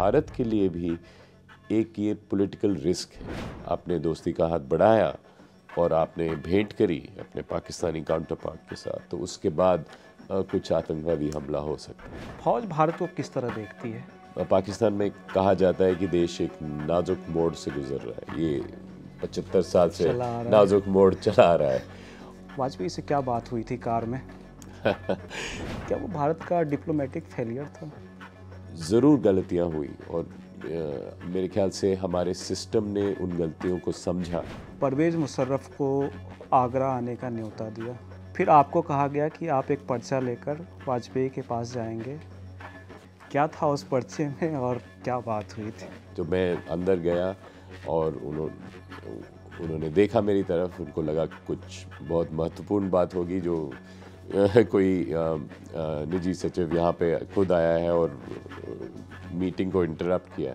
भारत के लिए भी एक ये पॉलिटिकल रिस्क है आपने दोस्ती का हाथ बढ़ाया और आपने भेंट करी अपने पाकिस्तानी काउंटर पार्ट के साथ तो उसके बाद कुछ आतंकवादी हमला हो सकता है फौज भारत को किस तरह देखती है पाकिस्तान में कहा जाता है कि देश एक नाजुक मोड़ से गुजर रहा है ये पचहत्तर साल से नाजुक मोड़ चला रहा है वाजपेयी से क्या बात हुई थी कार में क्या वो भारत का डिप्लोमेटिक फेलियर था ज़रूर गलतियाँ हुई और मेरे ख्याल से हमारे सिस्टम ने उन गलतियों को समझा परवेज़ मुशर्रफ को आगरा आने का न्योता दिया फिर आपको कहा गया कि आप एक पर्चा लेकर वाजपेयी के पास जाएंगे क्या था उस पर्चे में और क्या बात हुई थी तो मैं अंदर गया और उन्होंने उन्होंने देखा मेरी तरफ उनको लगा कुछ बहुत महत्वपूर्ण बात होगी जो कोई निजी सचिव यहाँ पे खुद आया है और मीटिंग को इंटरप्ट किया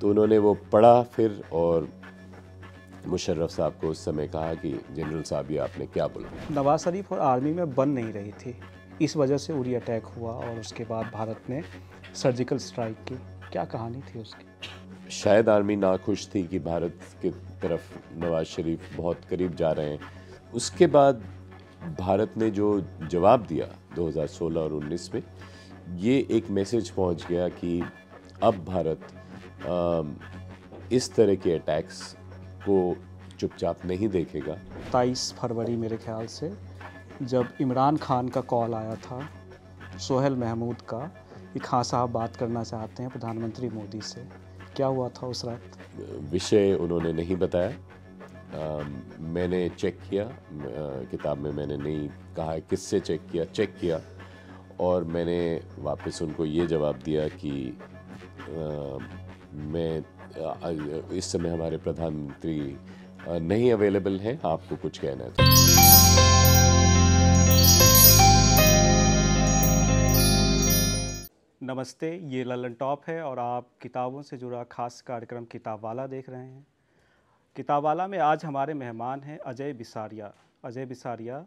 तो उन्होंने वो पढ़ा फिर और मुशर्रफ साहब को उस समय कहा कि जनरल साहब ये आपने क्या बोला नवाज शरीफ और आर्मी में बन नहीं रही थी इस वजह से उरी अटैक हुआ और उसके बाद भारत ने सर्जिकल स्ट्राइक की क्या कहानी थी उसकी शायद आर्मी नाखुश थी कि भारत के तरफ नवाज शरीफ बहुत करीब जा रहे हैं उसके बाद भारत ने जो जवाब दिया 2016 और 19 में ये एक मैसेज पहुंच गया कि अब भारत आ, इस तरह के अटैक्स को चुपचाप नहीं देखेगा तेईस फरवरी मेरे ख्याल से जब इमरान खान का कॉल आया था सोहेल महमूद का कि खां साहब बात करना चाहते हैं प्रधानमंत्री मोदी से क्या हुआ था उस रात विषय उन्होंने नहीं बताया Um, मैंने चेक किया uh, किताब में मैंने नहीं कहा किससे चेक किया चेक किया और मैंने वापस उनको ये जवाब दिया कि uh, मैं uh, इस समय हमारे प्रधानमंत्री नहीं अवेलेबल हैं आपको कुछ कहना है तो। नमस्ते ये ललन टॉप है और आप किताबों से जुड़ा खास कार्यक्रम किताब वाला देख रहे हैं किताबाला में आज हमारे मेहमान हैं अजय बिसारिया अजय बिसारिया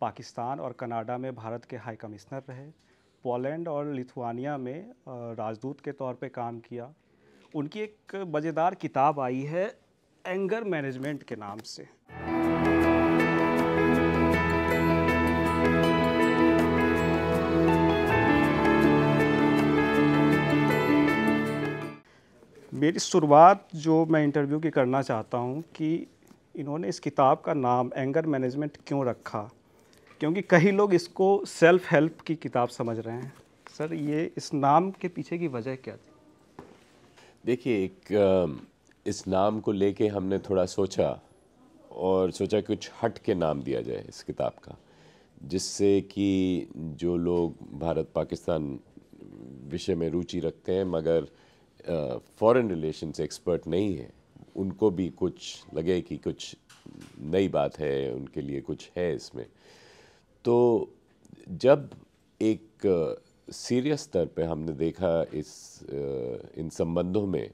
पाकिस्तान और कनाडा में भारत के हाई कमिश्नर रहे पोलैंड और लिथुआनिया में राजदूत के तौर पे काम किया उनकी एक मज़ेदार किताब आई है एंगर मैनेजमेंट के नाम से मेरी शुरुआत जो मैं इंटरव्यू की करना चाहता हूँ कि इन्होंने इस किताब का नाम एंगर मैनेजमेंट क्यों रखा क्योंकि कई लोग इसको सेल्फ हेल्प की किताब समझ रहे हैं सर ये इस नाम के पीछे की वजह क्या थी देखिए एक इस नाम को लेके हमने थोड़ा सोचा और सोचा कि कुछ हट के नाम दिया जाए इस किताब का जिससे कि जो लोग भारत पाकिस्तान विषय में रुचि रखते हैं मगर फॉरेन रिलेशंस एक्सपर्ट नहीं है उनको भी कुछ लगे कि कुछ नई बात है उनके लिए कुछ है इसमें तो जब एक सीरियस स्तर पे हमने देखा इस इन संबंधों में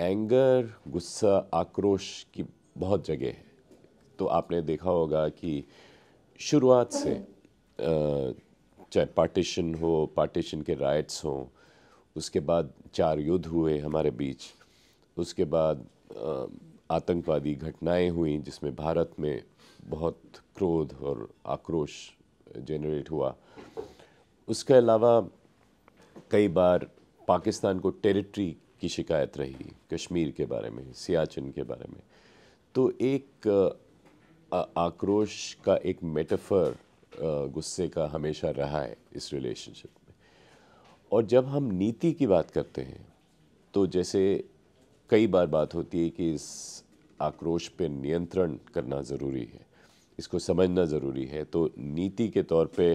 एंगर गुस्सा आक्रोश की बहुत जगह है तो आपने देखा होगा कि शुरुआत से चाहे पार्टीशन हो पार्टीशन के राइट्स हों उसके बाद चार युद्ध हुए हमारे बीच उसके बाद आतंकवादी घटनाएं हुई जिसमें भारत में बहुत क्रोध और आक्रोश जनरेट हुआ उसके अलावा कई बार पाकिस्तान को टेरिटरी की शिकायत रही कश्मीर के बारे में सियाचिन के बारे में तो एक आक्रोश का एक मेटाफर गुस्से का हमेशा रहा है इस रिलेशनशिप और जब हम नीति की बात करते हैं तो जैसे कई बार बात होती है कि इस आक्रोश पे नियंत्रण करना ज़रूरी है इसको समझना ज़रूरी है तो नीति के तौर पे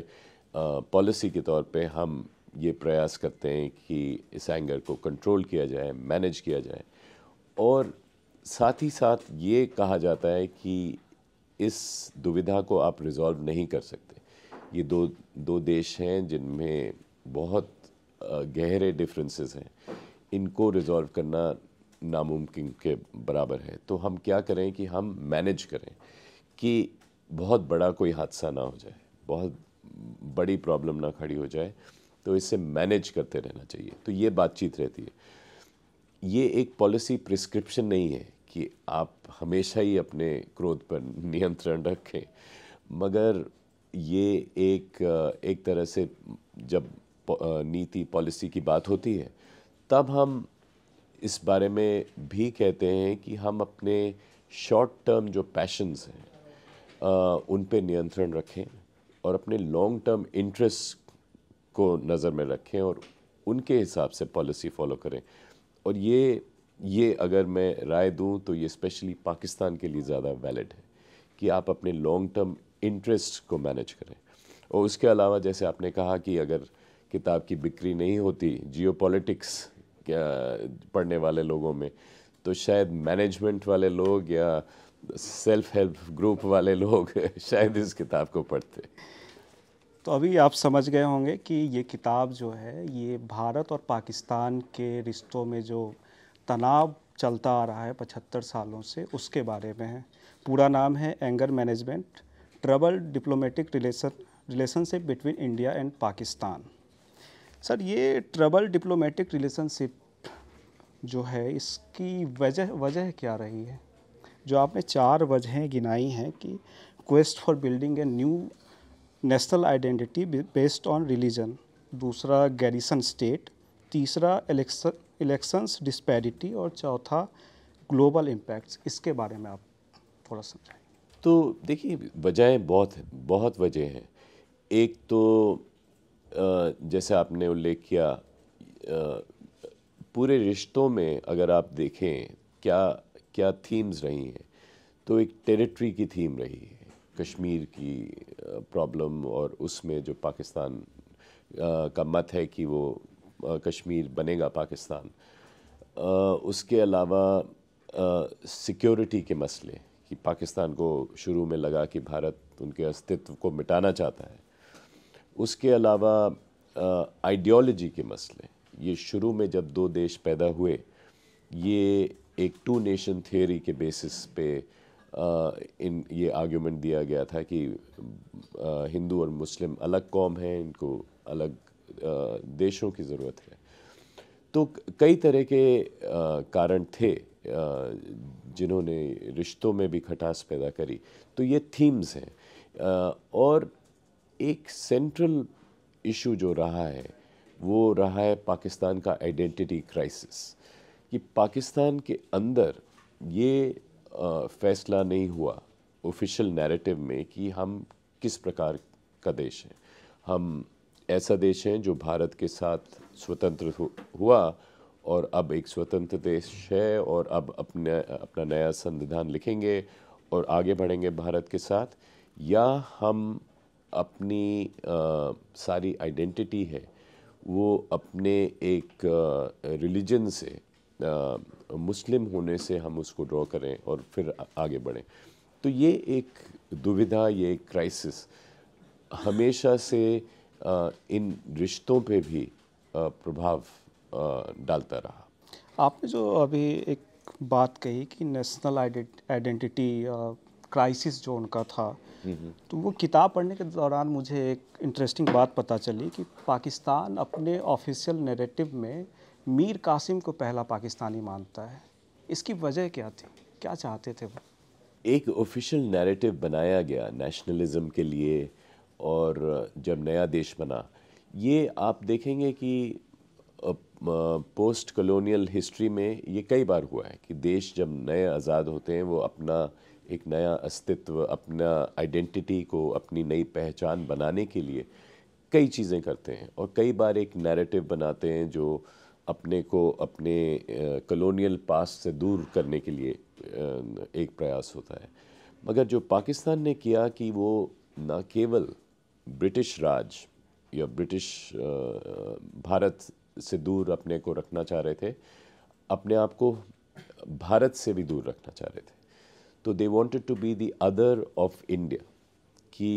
पॉलिसी के तौर पे हम ये प्रयास करते हैं कि इस एंगर को कंट्रोल किया जाए मैनेज किया जाए और साथ ही साथ ये कहा जाता है कि इस दुविधा को आप रिजॉल्व नहीं कर सकते ये दो दो देश हैं जिनमें बहुत गहरे डिफरेंसेस हैं इनको रिजॉल्व करना नामुमकिन के बराबर है तो हम क्या करें कि हम मैनेज करें कि बहुत बड़ा कोई हादसा ना हो जाए बहुत बड़ी प्रॉब्लम ना खड़ी हो जाए तो इसे मैनेज करते रहना चाहिए तो ये बातचीत रहती है ये एक पॉलिसी प्रिस्क्रिप्शन नहीं है कि आप हमेशा ही अपने क्रोध पर नियंत्रण रखें मगर ये एक एक तरह से जब नीति पॉलिसी की बात होती है तब हम इस बारे में भी कहते हैं कि हम अपने शॉर्ट टर्म जो पैशंस हैं उन पे नियंत्रण रखें और अपने लॉन्ग टर्म इंटरेस्ट को नज़र में रखें और उनके हिसाब से पॉलिसी फॉलो करें और ये ये अगर मैं राय दूं तो ये स्पेशली पाकिस्तान के लिए ज़्यादा वैलिड है कि आप अपने लॉन्ग टर्म इंटरेस्ट को मैनेज करें और उसके अलावा जैसे आपने कहा कि अगर किताब की बिक्री नहीं होती जियो पढ़ने वाले लोगों में तो शायद मैनेजमेंट वाले लोग या सेल्फ हेल्प ग्रुप वाले लोग शायद इस किताब को पढ़ते तो अभी आप समझ गए होंगे कि ये किताब जो है ये भारत और पाकिस्तान के रिश्तों में जो तनाव चलता आ रहा है पचहत्तर सालों से उसके बारे में है पूरा नाम है anger management trouble diplomatic relation relationship between India and Pakistan sir ये ट्रबल डिप्लोमेटिक रिलेशनशिप जो है इसकी वजह वजह क्या रही है जो आपने चार वजहें गिनाई हैं कि quest for building a new national identity based on religion दूसरा गैरिसन स्टेट तीसरा इलेक्शंस डिस्पैरिटी और चौथा ग्लोबल इम्पैक्ट्स इसके बारे में आप थोड़ा समझाएं तो देखिए वजहें बहुत बहुत वजह हैं एक तो जैसे आपने उल्लेख किया पूरे रिश्तों में अगर आप देखें क्या क्या थीम्स रही हैं तो एक टेरिटरी की थीम रही है कश्मीर की प्रॉब्लम और उसमें जो पाकिस्तान का मत है कि वो कश्मीर बनेगा पाकिस्तान उसके अलावा सिक्योरिटी के मसले कि पाकिस्तान को शुरू में लगा कि भारत उनके अस्तित्व को मिटाना चाहता है उसके अलावा आइडियोलॉजी के मसले ये शुरू में जब दो देश पैदा हुए ये एक टू नेशन थियोरी के बेसिस पे आ, इन ये आर्ग्यूमेंट दिया गया था कि हिंदू और मुस्लिम अलग कौम हैं इनको अलग आ, देशों की ज़रूरत है तो कई तरह के कारण थे जिन्होंने रिश्तों में भी खटास पैदा करी तो ये थीम्स हैं और एक सेंट्रल इशू जो रहा है वो रहा है पाकिस्तान का आइडेंटिटी क्राइसिस कि पाकिस्तान के अंदर ये फैसला नहीं हुआ ऑफिशियल नैरेटिव में कि हम किस प्रकार का देश हैं हम ऐसा देश हैं जो भारत के साथ स्वतंत्र हुआ और अब एक स्वतंत्र देश है और अब अपने अपना नया संविधान लिखेंगे और आगे बढ़ेंगे भारत के साथ या हम अपनी सारी आइडेंटिटी है वो अपने एक रिलीजन से मुस्लिम होने से हम उसको ड्रॉ करें और फिर आगे बढ़ें तो ये एक दुविधा ये एक क्राइसिस हमेशा से इन रिश्तों पे भी प्रभाव डालता रहा आपने जो अभी एक बात कही कि नेशनल आइडेंटिटी क्राइसिस जो उनका था तो वो किताब पढ़ने के दौरान मुझे एक इंटरेस्टिंग बात पता चली कि पाकिस्तान अपने ऑफिशियल नरेटिव में मीर कासिम को पहला पाकिस्तानी मानता है इसकी वजह क्या थी क्या चाहते थे वो एक ऑफिशियल नैरेटिव बनाया गया नेशनलिज्म के लिए और जब नया देश बना ये आप देखेंगे कि पोस्ट कॉलोनियल हिस्ट्री में ये कई बार हुआ है कि देश जब नए आज़ाद होते हैं वो अपना एक नया अस्तित्व अपना आइडेंटिटी को अपनी नई पहचान बनाने के लिए कई चीज़ें करते हैं और कई बार एक नैरेटिव बनाते हैं जो अपने को अपने कलोनियल पास से दूर करने के लिए एक प्रयास होता है मगर जो पाकिस्तान ने किया कि वो न केवल ब्रिटिश राज या ब्रिटिश भारत से दूर अपने को रखना चाह रहे थे अपने आप को भारत से भी दूर रखना चाह रहे थे तो they wanted to be the other of India कि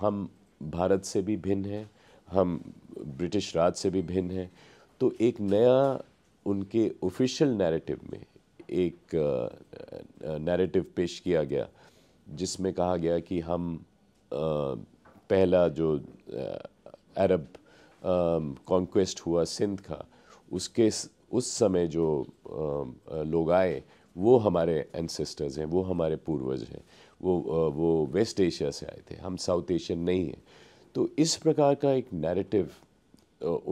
हम भारत से भी भिन्न हैं हम ब्रिटिश राज से भी भिन्न हैं तो एक नया उनके ऑफिशियल नैरेटिव में एक नैरेटिव पेश किया गया जिसमें कहा गया कि हम पहला जो अरब कॉन्क्वेस्ट हुआ सिंध का उसके उस समय जो लोग आए वो हमारे एनसेस्टर्स हैं वो हमारे पूर्वज हैं वो वो वेस्ट एशिया से आए थे हम साउथ एशियन नहीं हैं तो इस प्रकार का एक नैरेटिव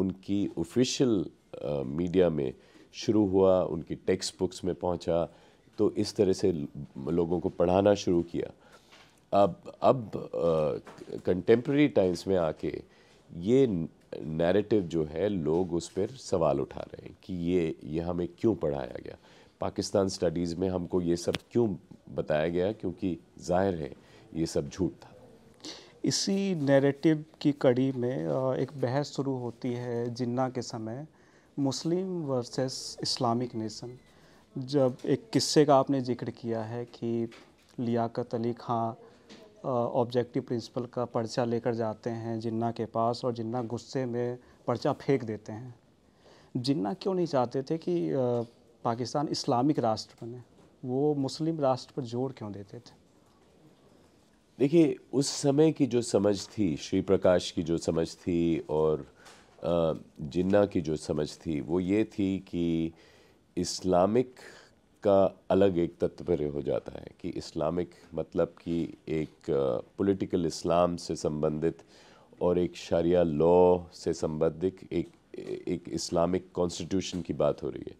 उनकी ऑफिशियल मीडिया में शुरू हुआ उनकी टेक्स्ट बुक्स में पहुंचा तो इस तरह से लोगों को पढ़ाना शुरू किया अब अब कंटेम्प्रेरी टाइम्स में आके ये नैरेटिव जो है लोग उस पर सवाल उठा रहे हैं कि ये ये हमें क्यों पढ़ाया गया पाकिस्तान स्टडीज़ में हमको ये सब क्यों बताया गया क्योंकि जाहिर है ये सब झूठ था इसी नैरेटिव की कड़ी में एक बहस शुरू होती है जिन्ना के समय मुस्लिम वर्सेस इस्लामिक नेशन जब एक किस्से का आपने जिक्र किया है कि लियाकत अली खां ऑब्जेक्टिव प्रिंसिपल का पर्चा लेकर जाते हैं जिन्ना के पास और जिन्ना गुस्से में पर्चा फेंक देते हैं जिन्ना क्यों नहीं चाहते थे कि पाकिस्तान इस्लामिक राष्ट्र बने वो मुस्लिम राष्ट्र पर जोर क्यों देते थे देखिए उस समय की जो समझ थी श्री प्रकाश की जो समझ थी और जिन्ना की जो समझ थी वो ये थी कि इस्लामिक का अलग एक तत्पर्य हो जाता है कि इस्लामिक मतलब कि एक पॉलिटिकल इस्लाम से संबंधित और एक शरिया लॉ से संबंधित एक एक इस्लामिक कॉन्स्टिट्यूशन की बात हो रही है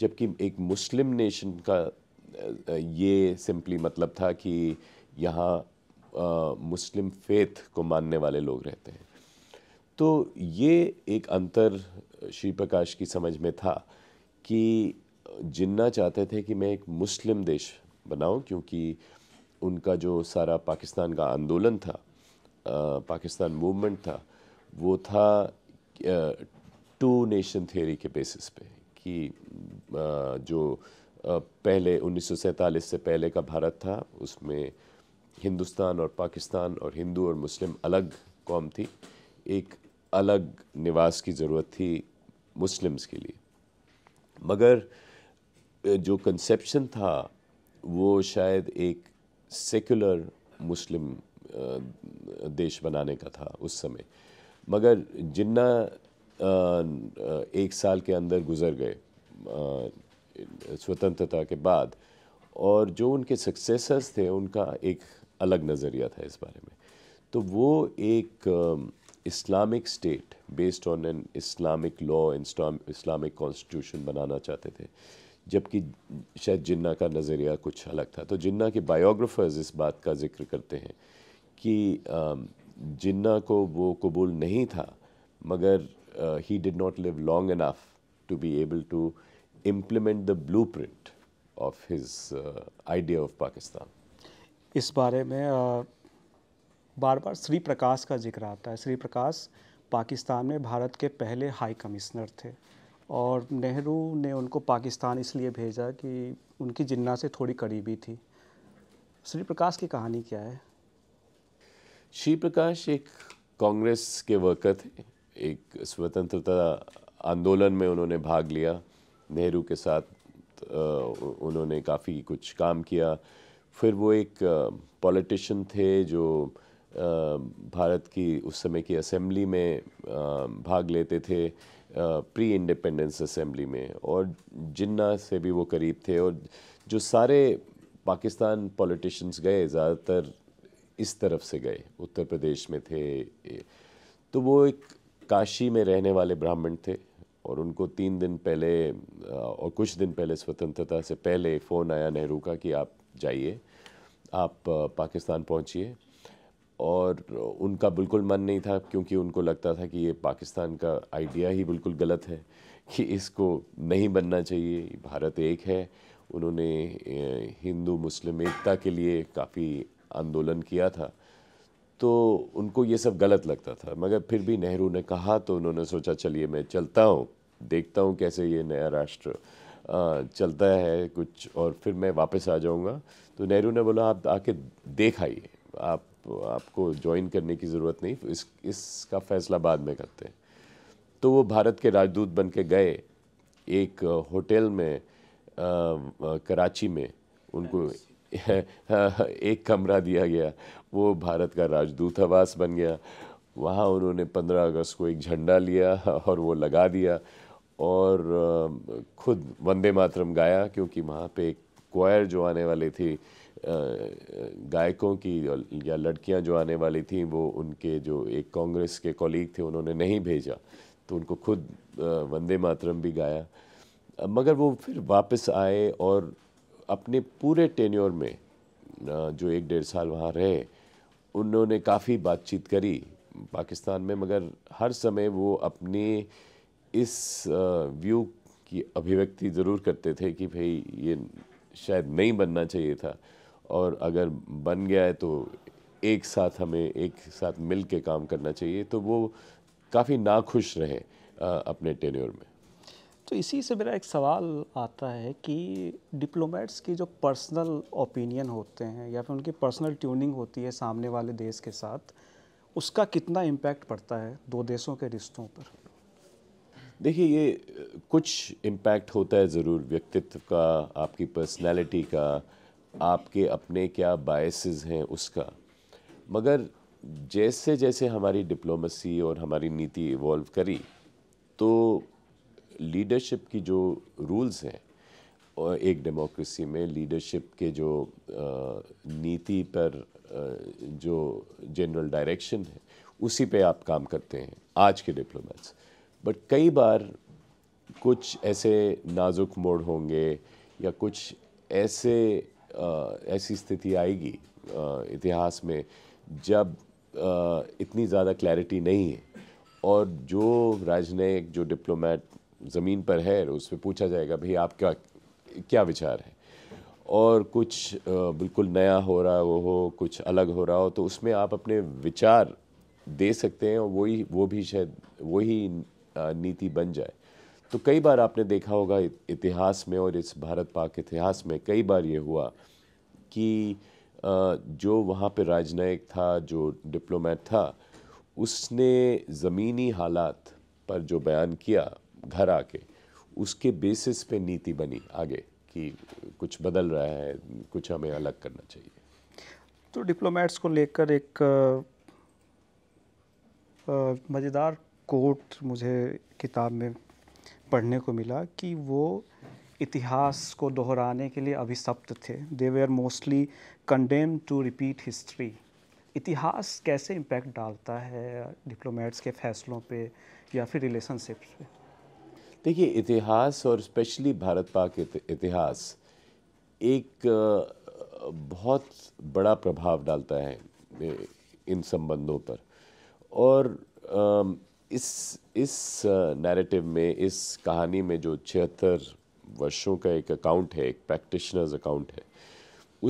जबकि एक मुस्लिम नेशन का ये सिंपली मतलब था कि यहाँ मुस्लिम फेथ को मानने वाले लोग रहते हैं तो ये एक अंतर श्री प्रकाश की समझ में था कि जिन्ना चाहते थे कि मैं एक मुस्लिम देश बनाऊं क्योंकि उनका जो सारा पाकिस्तान का आंदोलन था पाकिस्तान मूवमेंट था वो था टू नेशन थ्योरी के बेसिस पे कि जो पहले उन्नीस से पहले का भारत था उसमें हिंदुस्तान और पाकिस्तान और हिंदू और मुस्लिम अलग कौम थी एक अलग निवास की ज़रूरत थी मुस्लिम्स के लिए मगर जो कंसेप्शन था वो शायद एक सेकुलर मुस्लिम देश बनाने का था उस समय मगर जिन्ना एक साल के अंदर गुजर गए स्वतंत्रता के बाद और जो उनके सक्सेसर्स थे उनका एक अलग नज़रिया था इस बारे में तो वो एक Islamic state based on an Islamic law Islamic constitution बनाना चाहते थे जबकि शायद जिन्ना का नज़रिया कुछ अलग था तो जिन्ना के बायोग्राफ़र्स इस बात का जिक्र करते हैं कि जिन्ना को वो कबूल नहीं था मगर uh, he did not live long enough to be able to implement the blueprint of his uh, idea of Pakistan. इस बारे में uh, बार बार श्री प्रकाश का जिक्र आता है श्री प्रकाश पाकिस्तान में भारत के पहले हाई कमिश्नर थे और नेहरू ने उनको पाकिस्तान इसलिए भेजा कि उनकी जिन्ना से थोड़ी करीबी थी श्री प्रकाश की कहानी क्या है श्री प्रकाश एक कांग्रेस के वर्कर थे एक स्वतंत्रता आंदोलन में उन्होंने भाग लिया नेहरू के साथ उन्होंने काफ़ी कुछ काम किया फिर वो एक पॉलिटिशियन थे जो भारत की उस समय की असेंबली में भाग लेते थे प्री इंडिपेंडेंस असेंबली में और जिन्ना से भी वो करीब थे और जो सारे पाकिस्तान पॉलिटिशियंस गए ज़्यादातर इस तरफ से गए उत्तर प्रदेश में थे तो वो एक काशी में रहने वाले ब्राह्मण थे और उनको तीन दिन पहले और कुछ दिन पहले स्वतंत्रता से पहले फ़ोन आया नेहरू का कि आप जाइए आप पाकिस्तान पहुंचिए और उनका बिल्कुल मन नहीं था क्योंकि उनको लगता था कि ये पाकिस्तान का आइडिया ही बिल्कुल गलत है कि इसको नहीं बनना चाहिए भारत एक है उन्होंने हिंदू मुस्लिम एकता के लिए काफ़ी आंदोलन किया था तो उनको ये सब गलत लगता था मगर फिर भी नेहरू ने कहा तो उन्होंने सोचा चलिए मैं चलता हूँ देखता हूँ कैसे ये नया राष्ट्र चलता है कुछ और फिर मैं वापस आ जाऊँगा तो नेहरू ने बोला आप आके देख आइए आप आपको ज्वाइन करने की ज़रूरत नहीं इस इसका फैसला बाद में करते हैं तो वो भारत के राजदूत बन के गए एक होटल में आ, कराची में उनको एक कमरा दिया गया वो भारत का राजदूतावास बन गया वहाँ उन्होंने 15 अगस्त को एक झंडा लिया और वो लगा दिया और खुद वंदे मातरम गाया क्योंकि वहाँ पे एक क्वायर जो आने वाले थे गायकों की या लड़कियाँ जो आने वाली थी वो उनके जो एक कांग्रेस के कॉलीग थे उन्होंने नहीं भेजा तो उनको खुद वंदे मातरम भी गाया मगर वो फिर वापस आए और अपने पूरे टेन्योर में जो एक डेढ़ साल वहाँ रहे उन्होंने काफ़ी बातचीत करी पाकिस्तान में मगर हर समय वो अपने इस व्यू की अभिव्यक्ति ज़रूर करते थे कि भाई ये शायद नहीं बनना चाहिए था और अगर बन गया है तो एक साथ हमें एक साथ मिल के काम करना चाहिए तो वो काफ़ी नाखुश रहे अपने टेन्योर में तो इसी से मेरा एक सवाल आता है कि डिप्लोमेट्स की जो पर्सनल ओपिनियन होते हैं या फिर उनकी पर्सनल ट्यूनिंग होती है सामने वाले देश के साथ उसका कितना इम्पैक्ट पड़ता है दो देशों के रिश्तों पर देखिए ये कुछ इम्पैक्ट होता है ज़रूर व्यक्तित्व का आपकी पर्सनैलिटी का आपके अपने क्या बायसेस हैं उसका मगर जैसे जैसे हमारी डिप्लोमेसी और हमारी नीति इवॉल्व करी तो लीडरशिप की जो रूल्स हैं एक डेमोक्रेसी में लीडरशिप के जो नीति पर जो जनरल डायरेक्शन है उसी पे आप काम करते हैं आज के डिप्लोमेट्स बट कई बार कुछ ऐसे नाजुक मोड़ होंगे या कुछ ऐसे ऐसी स्थिति आएगी इतिहास में जब इतनी ज़्यादा क्लैरिटी नहीं है और जो राजनयिक जो डिप्लोमेट ज़मीन पर है उस पर पूछा जाएगा भाई आपका क्या विचार है और कुछ बिल्कुल नया हो रहा वो हो कुछ अलग हो रहा हो तो उसमें आप अपने विचार दे सकते हैं और वही वो, वो भी शायद वही नीति बन जाए तो कई बार आपने देखा होगा इतिहास में और इस भारत पाक इतिहास में कई बार ये हुआ कि जो वहाँ पे राजनयिक था जो डिप्लोमेट था उसने ज़मीनी हालात पर जो बयान किया घर आके उसके बेसिस पे नीति बनी आगे कि कुछ बदल रहा है कुछ हमें अलग करना चाहिए तो डिप्लोमेट्स को लेकर एक मज़ेदार कोट मुझे किताब में पढ़ने को मिला कि वो इतिहास को दोहराने के लिए अभिशप्त थे दे वे are mostly condemn to repeat history इतिहास कैसे इम्पैक्ट डालता है डिप्लोमेट्स के फैसलों पे या फिर रिलेशनशिप्स पे देखिए इतिहास और स्पेशली भारत पाक इतिहास एक बहुत बड़ा प्रभाव डालता है इन संबंधों पर और इस इस नैरेटिव में इस कहानी में जो छिहत्तर वर्षों का एक अकाउंट है एक प्रैक्टिशनर्स अकाउंट है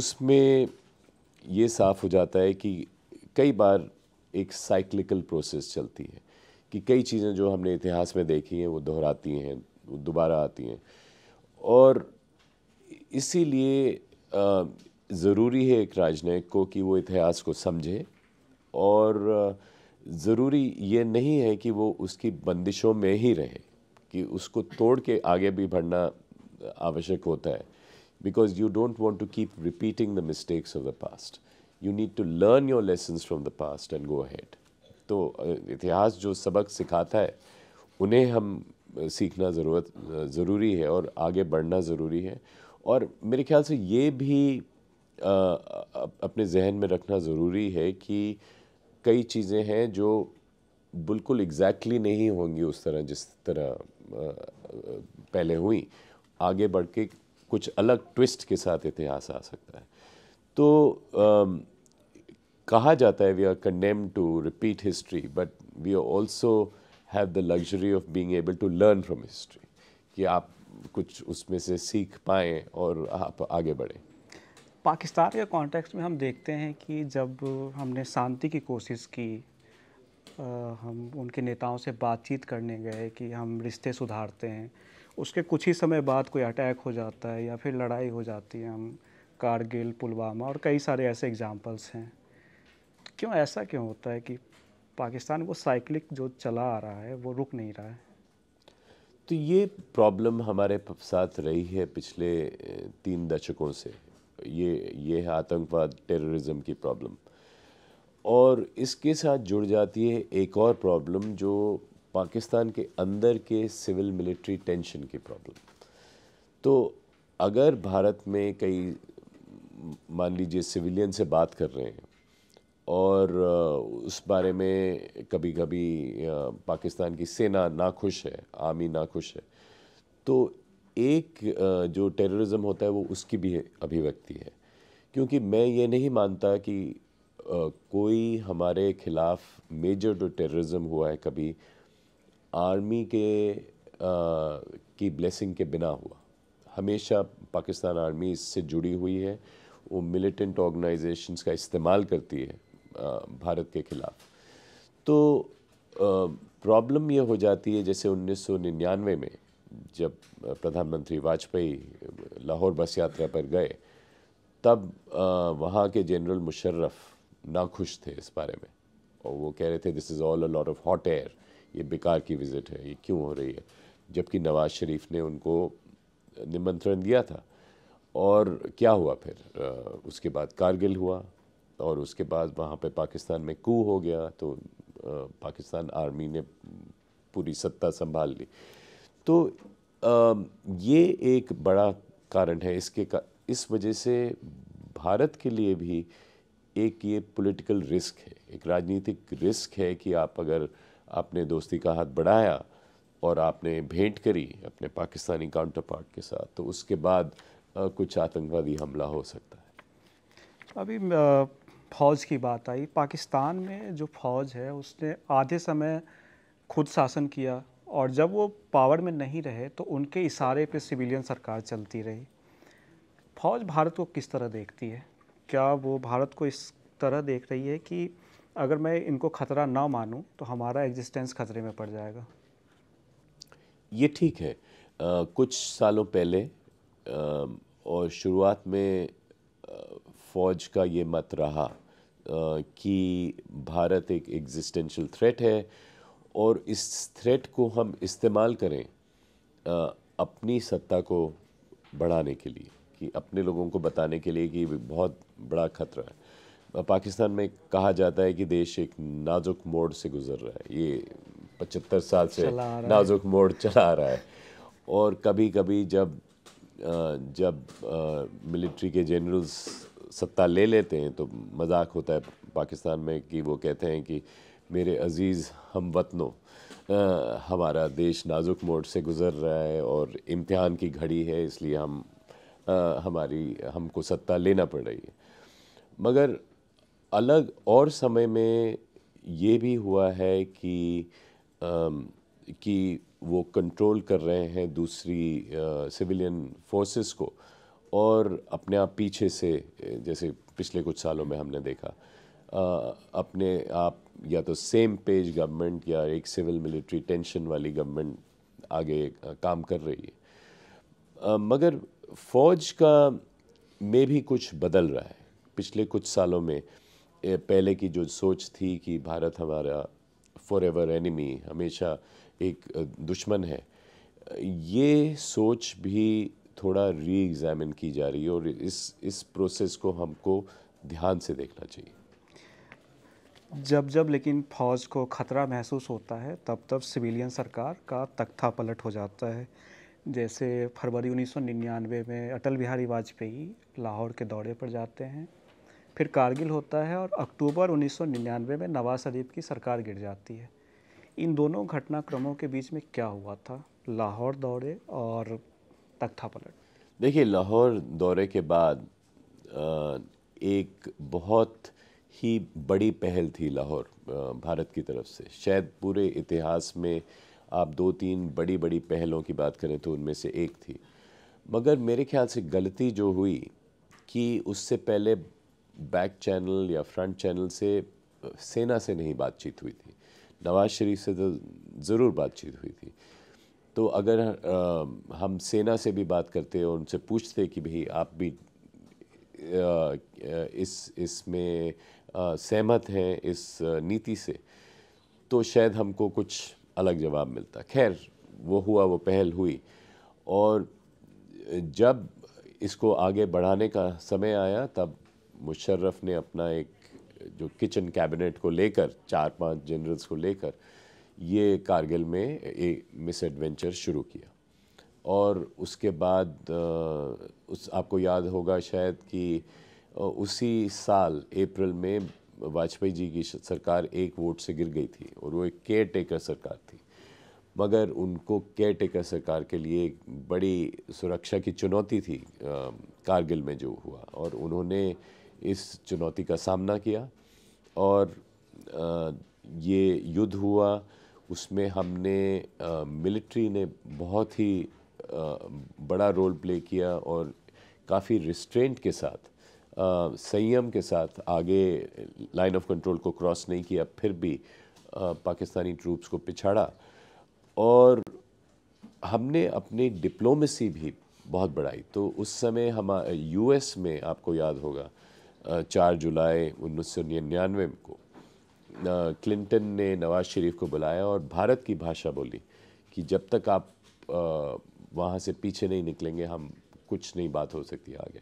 उसमें ये साफ हो जाता है कि कई बार एक साइक्लिकल प्रोसेस चलती है कि कई चीज़ें जो हमने इतिहास में देखी हैं वो दोहराती हैं वो दोबारा आती हैं और इसीलिए ज़रूरी है एक राजनयिक को कि वो इतिहास को समझे और ज़रूरी ये नहीं है कि वो उसकी बंदिशों में ही रहे कि उसको तोड़ के आगे भी बढ़ना आवश्यक होता है because you don't want to keep repeating the mistakes of the past you need to learn your lesson from the past and go ahead. तो इतिहास जो सबक सिखाता है उन्हें हम सीखना ज़रूरत ज़रूरी है और आगे बढ़ना ज़रूरी है और मेरे ख्याल से ये भी आ, अपने जहन में रखना ज़रूरी है कि कई चीज़ें हैं जो बिल्कुल एग्जैक्टली exactly नहीं होंगी उस तरह जिस तरह पहले हुई आगे बढ़ के कुछ अलग ट्विस्ट के साथ इतिहास आ सकता है तो आ, कहा जाता है we are condemn to repeat history but we also have the luxury of being able to learn from history कि आप कुछ उसमें से सीख पाएँ और आप आगे बढ़ें पाकिस्तान के कॉन्टेक्स्ट में हम देखते हैं कि जब हमने शांति की कोशिश की आ, हम उनके नेताओं से बातचीत करने गए कि हम रिश्ते सुधारते हैं उसके कुछ ही समय बाद कोई अटैक हो जाता है या फिर लड़ाई हो जाती है हम कारगिल पुलवामा और कई सारे ऐसे एग्जाम्पल्स हैं क्यों ऐसा क्यों होता है कि पाकिस्तान वो साइकिलिक जो चला आ रहा है वो रुक नहीं रहा है तो ये प्रॉब्लम हमारे साथ रही है पिछले तीन दशकों से ये ये है आतंकवाद टेररिज्म की प्रॉब्लम और इसके साथ जुड़ जाती है एक और प्रॉब्लम जो पाकिस्तान के अंदर के सिविल मिलिट्री टेंशन की प्रॉब्लम तो अगर भारत में कई मान लीजिए सिविलियन से बात कर रहे हैं और उस बारे में कभी कभी पाकिस्तान की सेना नाखुश है आर्मी नाखुश है तो एक जो टेररिज्म होता है वो उसकी भी अभिव्यक्ति है क्योंकि मैं ये नहीं मानता कि कोई हमारे खिलाफ मेजर जो टेररिज्म हुआ है कभी आर्मी के आ, की ब्लेसिंग के बिना हुआ हमेशा पाकिस्तान आर्मी इससे जुड़ी हुई है वो मिलिटेंट ऑर्गेनाइजेशंस का इस्तेमाल करती है भारत के खिलाफ तो प्रॉब्लम ये हो जाती है जैसे 1999 में जब प्रधानमंत्री वाजपेयी लाहौर बस यात्रा पर गए तब वहाँ के जनरल मुशर्रफ नाखुश थे इस बारे में और वो कह रहे थे this is all a lot of hot air ये बेकार की विज़िट है ये क्यों हो रही है जबकि नवाज शरीफ ने उनको निमंत्रण दिया था और क्या हुआ फिर उसके बाद कारगिल हुआ और उसके बाद वहाँ पे पाकिस्तान में कू हो गया तो पाकिस्तान आर्मी ने पूरी सत्ता संभाल ली तो आ, ये एक बड़ा कारण है इसके का इस वजह से भारत के लिए भी एक ये पॉलिटिकल रिस्क है एक राजनीतिक रिस्क है कि आप अगर आपने दोस्ती का हाथ बढ़ाया और आपने भेंट करी अपने पाकिस्तानी काउंटर पार्ट के साथ तो उसके बाद आ, कुछ आतंकवादी हमला हो सकता है अभी फ़ौज की बात आई पाकिस्तान में जो फ़ौज है उसने आधे समय खुद शासन किया और जब वो पावर में नहीं रहे तो उनके इशारे पे सिविलियन सरकार चलती रही फ़ौज भारत को किस तरह देखती है क्या वो भारत को इस तरह देख रही है कि अगर मैं इनको ख़तरा ना मानूं तो हमारा एग्जिस्टेंस ख़तरे में पड़ जाएगा ये ठीक है आ, कुछ सालों पहले आ, और शुरुआत में फ़ौज का ये मत रहा कि भारत एक एग्जिस्टेंशल थ्रेट है और इस थ्रेट को हम इस्तेमाल करें अपनी सत्ता को बढ़ाने के लिए कि अपने लोगों को बताने के लिए कि बहुत बड़ा खतरा है पाकिस्तान में कहा जाता है कि देश एक नाजुक मोड़ से गुजर रहा है ये पचहत्तर साल से नाजुक मोड़ चला रहा है और कभी कभी जब जब मिलिट्री के जनरल्स सत्ता ले लेते हैं तो मजाक होता है पाकिस्तान में कि वो कहते हैं कि मेरे अजीज़ हम वतनों हमारा देश नाजुक मोड़ से गुज़र रहा है और इम्तिहान की घड़ी है इसलिए हम आ, हमारी हमको सत्ता लेना पड़ रही है मगर अलग और समय में ये भी हुआ है कि आ, कि वो कंट्रोल कर रहे हैं दूसरी सिविलियन फोर्सेस को और अपने आप पीछे से जैसे पिछले कुछ सालों में हमने देखा आ, अपने आप या तो सेम पेज गवर्नमेंट या एक सिविल मिलिट्री टेंशन वाली गवर्नमेंट आगे काम कर रही है आ, मगर फ़ौज का में भी कुछ बदल रहा है पिछले कुछ सालों में पहले की जो सोच थी कि भारत हमारा फॉर एवर एनिमी हमेशा एक दुश्मन है ये सोच भी थोड़ा री एग्ज़ामिन की जा रही है और इस इस प्रोसेस को हमको ध्यान से देखना चाहिए जब जब लेकिन फौज को ख़तरा महसूस होता है तब तब सिविलियन सरकार का तख्ता पलट हो जाता है जैसे फरवरी 1999 में अटल बिहारी वाजपेयी लाहौर के दौरे पर जाते हैं फिर कारगिल होता है और अक्टूबर 1999 में नवाज शरीफ की सरकार गिर जाती है इन दोनों घटनाक्रमों के बीच में क्या हुआ था लाहौर दौरे और तख्ता पलट देखिए लाहौर दौरे के बाद एक बहुत ही बड़ी पहल थी लाहौर भारत की तरफ से शायद पूरे इतिहास में आप दो तीन बड़ी बड़ी पहलों की बात करें तो उनमें से एक थी मगर मेरे ख्याल से गलती जो हुई कि उससे पहले बैक चैनल या फ्रंट चैनल से सेना से नहीं बातचीत हुई थी नवाज़ शरीफ से तो ज़रूर बातचीत हुई थी तो अगर आ, हम सेना से भी बात करते और उनसे पूछते कि भाई आप भी आ, इस इसमें सहमत हैं इस नीति से तो शायद हमको कुछ अलग जवाब मिलता खैर वो हुआ वो पहल हुई और जब इसको आगे बढ़ाने का समय आया तब मुशर्रफ ने अपना एक जो किचन कैबिनेट को लेकर चार पांच जनरल्स को लेकर ये कारगिल में एक मिस एडवेंचर शुरू किया और उसके बाद उस आपको याद होगा शायद कि उसी साल अप्रैल में वाजपेयी जी की सरकार एक वोट से गिर गई थी और वो एक केयर टेकर सरकार थी मगर उनको केयर टेकर सरकार के लिए एक बड़ी सुरक्षा की चुनौती थी कारगिल में जो हुआ और उन्होंने इस चुनौती का सामना किया और ये युद्ध हुआ उसमें हमने मिलिट्री ने बहुत ही बड़ा रोल प्ले किया और काफ़ी रिस्ट्रेंट के साथ संयम के साथ आगे लाइन ऑफ कंट्रोल को क्रॉस नहीं किया फिर भी पाकिस्तानी ट्रूप्स को पिछाड़ा और हमने अपनी डिप्लोमेसी भी बहुत बढ़ाई तो उस समय हम यूएस में आपको याद होगा चार जुलाई उन्नीस सौ निन्यानवे को क्लिंटन ने नवाज़ शरीफ को बुलाया और भारत की भाषा बोली कि जब तक आप वहाँ से पीछे नहीं निकलेंगे हम कुछ नहीं बात हो सकती आगे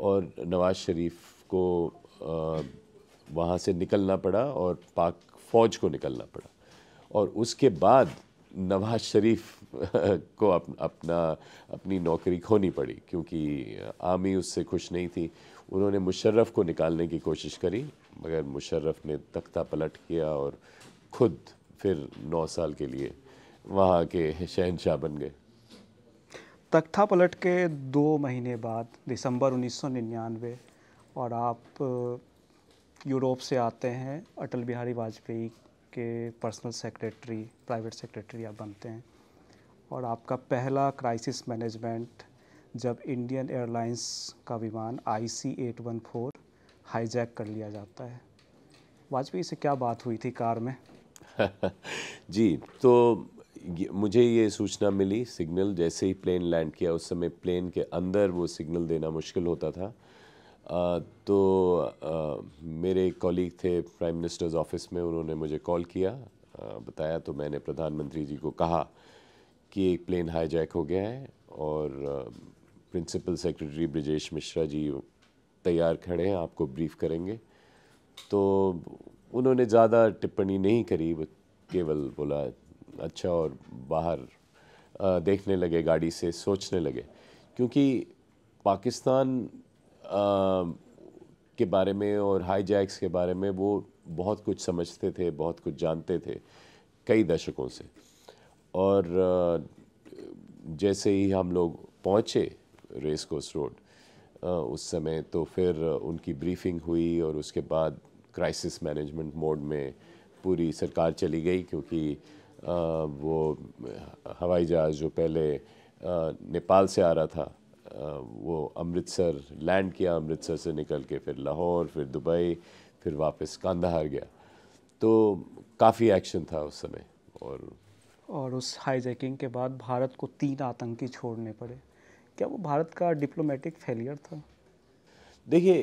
और नवाज़ शरीफ को वहाँ से निकलना पड़ा और पाक फ़ौज को निकलना पड़ा और उसके बाद नवाज शरीफ को अप, अपना अपनी नौकरी खोनी पड़ी क्योंकि आर्मी उससे खुश नहीं थी उन्होंने मुशर्रफ को निकालने की कोशिश करी मगर मुशर्रफ ने तख्ता पलट किया और खुद फिर नौ साल के लिए वहाँ के शहनशाह बन गए तख्ता पलट के दो महीने बाद दिसंबर 1999 और आप यूरोप से आते हैं अटल बिहारी वाजपेयी के पर्सनल सेक्रेटरी प्राइवेट सेक्रेटरी आप बनते हैं और आपका पहला क्राइसिस मैनेजमेंट जब इंडियन एयरलाइंस का विमान I C eight one four hijack कर लिया जाता है वाजपेयी से क्या बात हुई थी कार में जी तो ये, मुझे ये सूचना मिली सिग्नल जैसे ही प्लेन लैंड किया उस समय प्लेन के अंदर वो सिग्नल देना मुश्किल होता था आ, तो आ, मेरे कॉलीग थे प्राइम मिनिस्टर्स ऑफिस में उन्होंने मुझे कॉल किया आ, बताया तो मैंने प्रधानमंत्री जी को कहा कि एक प्लेन हाईजैक हो गया है और प्रिंसिपल सेक्रेटरी ब्रजेश मिश्रा जी तैयार खड़े हैं आपको ब्रीफ करेंगे तो उन्होंने ज़्यादा टिप्पणी नहीं करी केवल बोला अच्छा और बाहर देखने लगे गाड़ी से सोचने लगे क्योंकि पाकिस्तान के बारे में और हाईजैक्स के बारे में वो बहुत कुछ समझते थे बहुत कुछ जानते थे कई दशकों से और जैसे ही हम लोग पहुँचे रेस कोर्स रोड उस समय तो फिर uh, उनकी ब्रीफिंग हुई और उसके बाद क्राइसिस मैनेजमेंट मोड में पूरी सरकार चली गई क्योंकि uh, वो uh, हवाई जहाज़ जो पहले नेपाल से आ रहा था वो अमृतसर लैंड किया अमृतसर से निकल के फिर लाहौर फिर दुबई फिर वापस कांधार गया तो काफ़ी एक्शन था उस समय और और उस हाईजैकिंग के बाद भारत को तीन आतंकी छोड़ने पड़े क्या वो भारत का डिप्लोमेटिक फेलियर था देखिए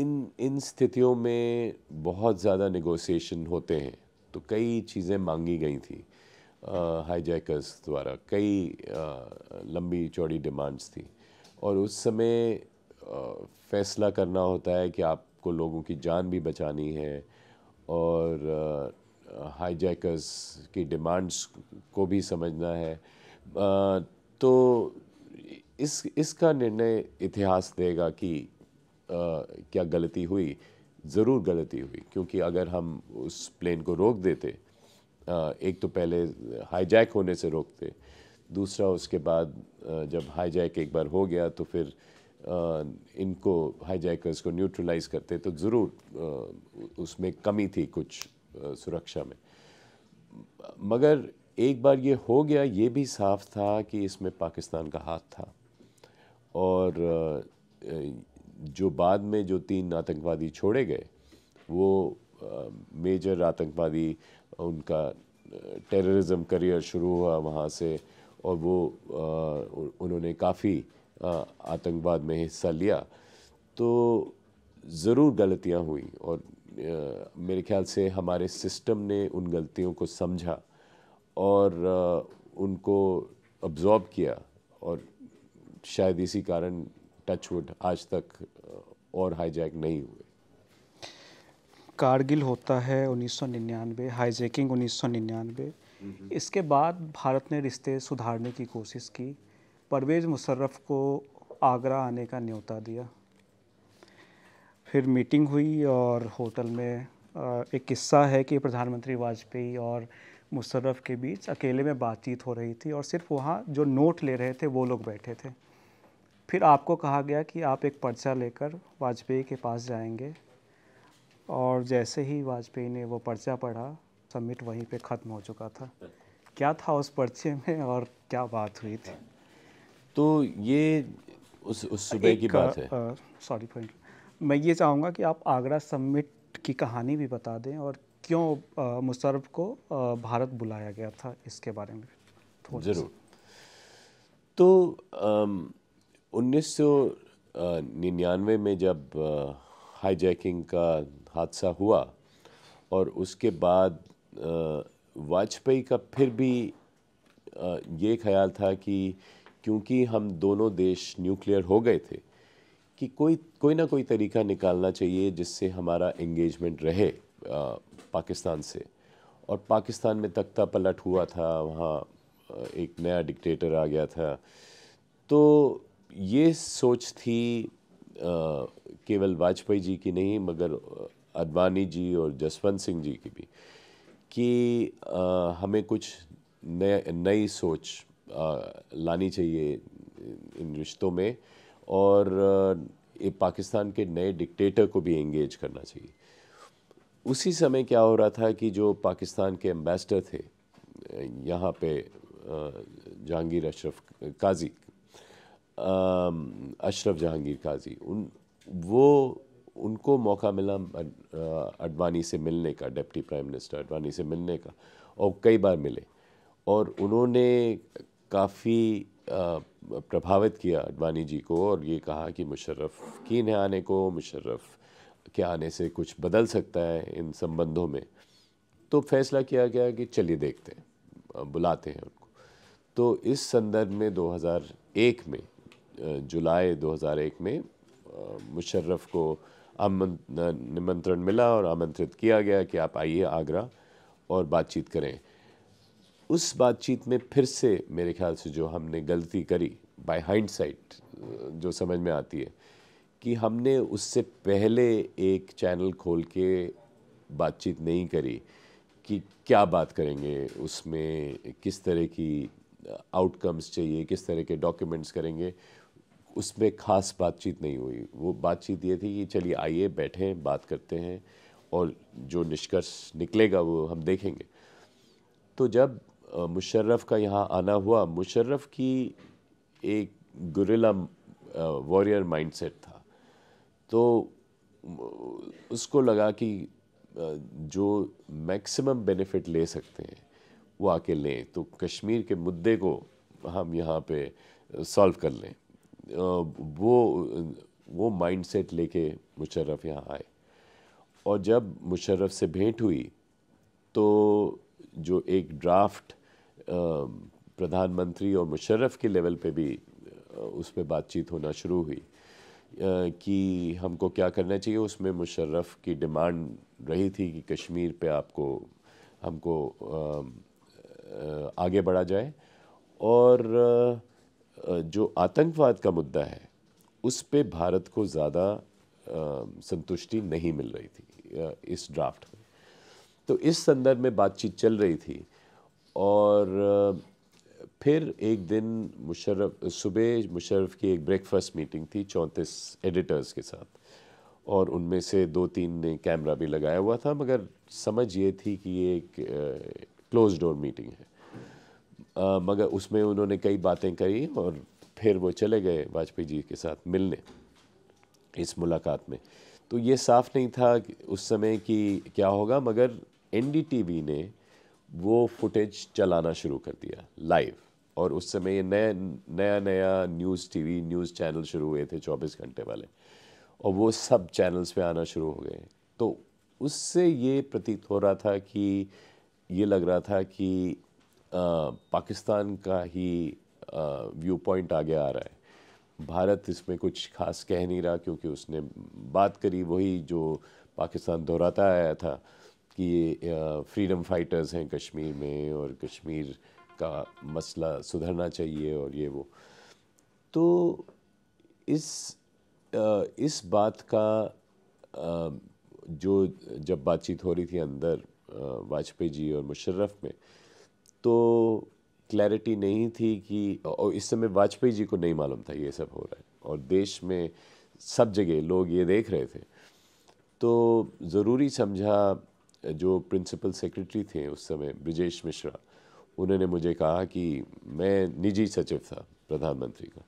इन इन स्थितियों में बहुत ज़्यादा निगोसिएशन होते हैं तो कई चीज़ें मांगी गई थी हाईजैकर्स द्वारा कई आ, लंबी चौड़ी डिमांड्स थी और उस समय आ, फैसला करना होता है कि आपको लोगों की जान भी बचानी है और हाईजैकर्स की डिमांड्स को भी समझना है आ, तो इस इसका निर्णय इतिहास देगा कि आ, क्या गलती हुई ज़रूर गलती हुई क्योंकि अगर हम उस प्लेन को रोक देते आ, एक तो पहले हाईजैक होने से रोकते दूसरा उसके बाद जब हाईजैक एक बार हो गया तो फिर इनको हाईजैकर्स को न्यूट्रलाइज करते तो ज़रूर उसमें कमी थी कुछ सुरक्षा में मगर एक बार ये हो गया ये भी साफ था कि इसमें पाकिस्तान का हाथ था और जो बाद में जो तीन आतंकवादी छोड़े गए वो मेजर आतंकवादी उनका टेररिज्म करियर शुरू हुआ वहाँ से और वो उन्होंने काफ़ी आतंकवाद में हिस्सा लिया तो ज़रूर गलतियाँ हुई और मेरे ख्याल से हमारे सिस्टम ने उन गलतियों को समझा और उनको अब्ज़ॉर्ब किया और शायद इसी कारण टचवुड आज तक और हाईजैक नहीं हुए कारगिल होता है 1999 हाईजैकिंग 1999 इसके बाद भारत ने रिश्ते सुधारने की कोशिश की परवेज़ मुशर्रफ को आगरा आने का न्योता दिया फिर मीटिंग हुई और होटल में एक किस्सा है कि प्रधानमंत्री वाजपेयी और मुशर्रफ के बीच अकेले में बातचीत हो रही थी और सिर्फ वहाँ जो नोट ले रहे थे वो लोग बैठे थे फिर आपको कहा गया कि आप एक पर्चा लेकर वाजपेयी के पास जाएंगे और जैसे ही वाजपेयी ने वो पर्चा पढ़ा समिट वहीं पे ख़त्म हो चुका था क्या था उस पर्चे में और क्या बात हुई थी तो ये उस उस सुबह की बात है सॉरी फॉर मैं ये चाहूँगा कि आप आगरा समिट की कहानी भी बता दें और क्यों मुशरफ को आ, भारत बुलाया गया था इसके बारे में ज़रूर तो आ, निन्यानवे में जब हाईजैकिंग का हादसा हुआ और उसके बाद वाजपेयी का फिर भी ये ख्याल था कि क्योंकि हम दोनों देश न्यूक्लियर हो गए थे कि कोई कोई ना कोई तरीका निकालना चाहिए जिससे हमारा एंगेजमेंट रहे पाकिस्तान से और पाकिस्तान में तख्ता पलट हुआ था वहाँ एक नया डिक्टेटर आ गया था तो ये सोच थी केवल वाजपेयी जी की नहीं मगर अडवाणी जी और जसवंत सिंह जी की भी कि आ, हमें कुछ नए नई सोच आ, लानी चाहिए इन रिश्तों में और ये पाकिस्तान के नए डिक्टेटर को भी एंगेज करना चाहिए उसी समय क्या हो रहा था कि जो पाकिस्तान के एम्बेसडर थे यहाँ पे जहांगीर अशरफ काजी अशरफ जहांगीर काजी उन वो उनको मौका मिला अडवाणी से मिलने का डिप्टी प्राइम मिनिस्टर अडवाणी से मिलने का और कई बार मिले और उन्होंने काफ़ी प्रभावित किया अडवाणी जी को और ये कहा कि मुशर्रफ कीन है आने को मुशर्रफ के आने से कुछ बदल सकता है इन संबंधों में तो फैसला किया गया कि चलिए देखते हैं बुलाते हैं उनको तो इस संदर्भ में 2001 में जुलाई 2001 में मुशर्रफ को निमंत्रण मिला और आमंत्रित किया गया कि आप आइए आगरा और बातचीत करें उस बातचीत में फिर से मेरे ख्याल से जो हमने गलती करी बाय हाइंड साइट जो समझ में आती है कि हमने उससे पहले एक चैनल खोल के बातचीत नहीं करी कि क्या बात करेंगे उसमें किस तरह की आउटकम्स चाहिए किस तरह के डॉक्यूमेंट्स करेंगे उसमें ख़ास बातचीत नहीं हुई वो बातचीत ये थी कि चलिए आइए बैठे बात करते हैं और जो निष्कर्ष निकलेगा वो हम देखेंगे तो जब मुशर्रफ का यहाँ आना हुआ मुशर्रफ की एक गुरिला वॉरियर माइंडसेट था तो उसको लगा कि जो मैक्सिमम बेनिफिट ले सकते हैं वो आके लें तो कश्मीर के मुद्दे को हम यहाँ पे सॉल्व कर लें वो वो माइंडसेट लेके मुशर्रफ यहाँ आए और जब मुशर्रफ से भेंट हुई तो जो एक ड्राफ्ट प्रधानमंत्री और मुशर्रफ के लेवल पे भी उस पर बातचीत होना शुरू हुई कि हमको क्या करना चाहिए उसमें मुशर्रफ की डिमांड रही थी कि कश्मीर पे आपको हमको आगे बढ़ा जाए और जो आतंकवाद का मुद्दा है उस पर भारत को ज़्यादा संतुष्टि नहीं मिल रही थी इस ड्राफ्ट में तो इस संदर्भ में बातचीत चल रही थी और फिर एक दिन मुशर्रफ सुबह मुशर्रफ की एक ब्रेकफास्ट मीटिंग थी चौंतीस एडिटर्स के साथ और उनमें से दो तीन ने कैमरा भी लगाया हुआ था मगर समझ ये थी कि ये एक क्लोज डोर मीटिंग है मगर उसमें उन्होंने कई बातें करी और फिर वो चले गए वाजपेयी जी के साथ मिलने इस मुलाकात में तो ये साफ नहीं था उस समय कि क्या होगा मगर एनडीटीवी ने वो फुटेज चलाना शुरू कर दिया लाइव और उस समय ये नया नया नया न्यूज़ टीवी न्यूज़ चैनल शुरू हुए थे 24 घंटे वाले और वो सब चैनल्स पे आना शुरू हो गए तो उससे ये प्रतीत हो रहा था कि ये लग रहा था कि पाकिस्तान का ही व्यू पॉइंट आगे आ रहा है भारत इसमें कुछ खास कह नहीं रहा क्योंकि उसने बात करी वही जो पाकिस्तान दोहराता आया था कि ये फ्रीडम फाइटर्स हैं कश्मीर में और कश्मीर का मसला सुधरना चाहिए और ये वो तो इस इस बात का जो जब बातचीत हो रही थी अंदर वाजपेयी जी और मुशर्रफ में तो क्लैरिटी नहीं थी कि और इस समय वाजपेयी जी को नहीं मालूम था ये सब हो रहा है और देश में सब जगह लोग ये देख रहे थे तो ज़रूरी समझा जो प्रिंसिपल सेक्रेटरी थे उस समय ब्रिजेश मिश्रा उन्होंने मुझे कहा कि मैं निजी सचिव था प्रधानमंत्री का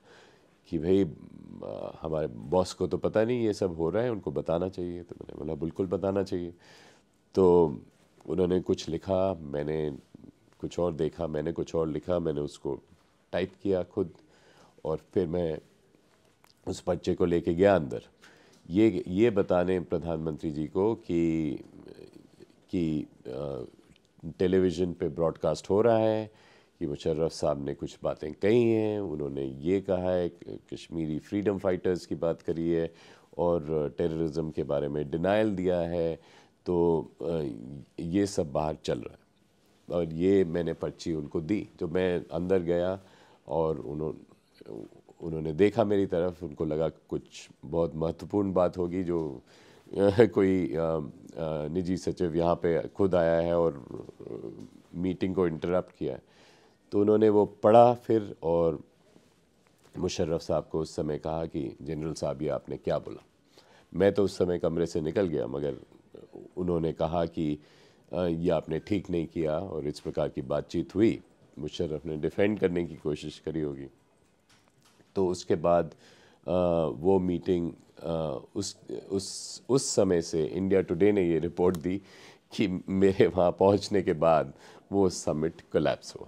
कि भाई हमारे बॉस को तो पता नहीं ये सब हो रहा है उनको बताना चाहिए तो मैंने बोला बिल्कुल बताना चाहिए तो उन्होंने कुछ लिखा मैंने कुछ और देखा मैंने कुछ और लिखा मैंने उसको टाइप किया खुद और फिर मैं उस बच्चे को लेके गया अंदर ये ये बताने प्रधानमंत्री जी को कि कि टेलीविज़न पे ब्रॉडकास्ट हो रहा है कि मुशर्रफ साहब ने कुछ बातें कही हैं उन्होंने ये कहा है कश्मीरी फ्रीडम फाइटर्स की बात करी है और टेररिज्म के बारे में डिनाइल दिया है तो ये सब बाहर चल रहा है और ये मैंने पर्ची उनको दी तो मैं अंदर गया और उन्होंने उन्होंने देखा मेरी तरफ उनको लगा कुछ बहुत महत्वपूर्ण बात होगी जो कोई निजी सचिव यहाँ पे खुद आया है और मीटिंग को इंटरप्ट किया है तो उन्होंने वो पढ़ा फिर और मुशर्रफ साहब को उस समय कहा कि जनरल साहब ये आपने क्या बोला मैं तो उस समय कमरे से निकल गया मगर उन्होंने कहा कि ये आपने ठीक नहीं किया और इस प्रकार की बातचीत हुई मुशर्रफ ने डिफेंड करने की कोशिश करी होगी तो उसके बाद वो मीटिंग उस उस उस समय से इंडिया टुडे ने ये रिपोर्ट दी कि मेरे वहाँ पहुँचने के बाद वो समिट कोलैप्स हुआ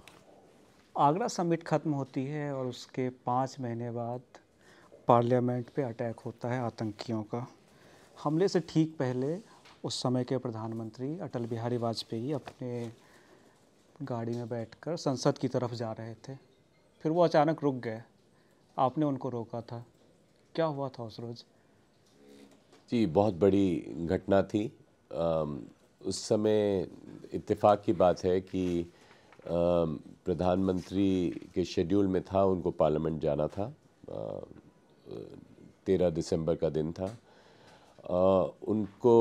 आगरा समिट ख़त्म होती है और उसके पाँच महीने बाद पार्लियामेंट पे अटैक होता है आतंकियों का हमले से ठीक पहले उस समय के प्रधानमंत्री अटल बिहारी वाजपेयी अपने गाड़ी में बैठकर संसद की तरफ जा रहे थे फिर वो अचानक रुक गए आपने उनको रोका था क्या हुआ था उस रोज़ जी बहुत बड़ी घटना थी आ, उस समय इत्तेफाक की बात है कि प्रधानमंत्री के शेड्यूल में था उनको पार्लियामेंट जाना था तेरह दिसंबर का दिन था आ, उनको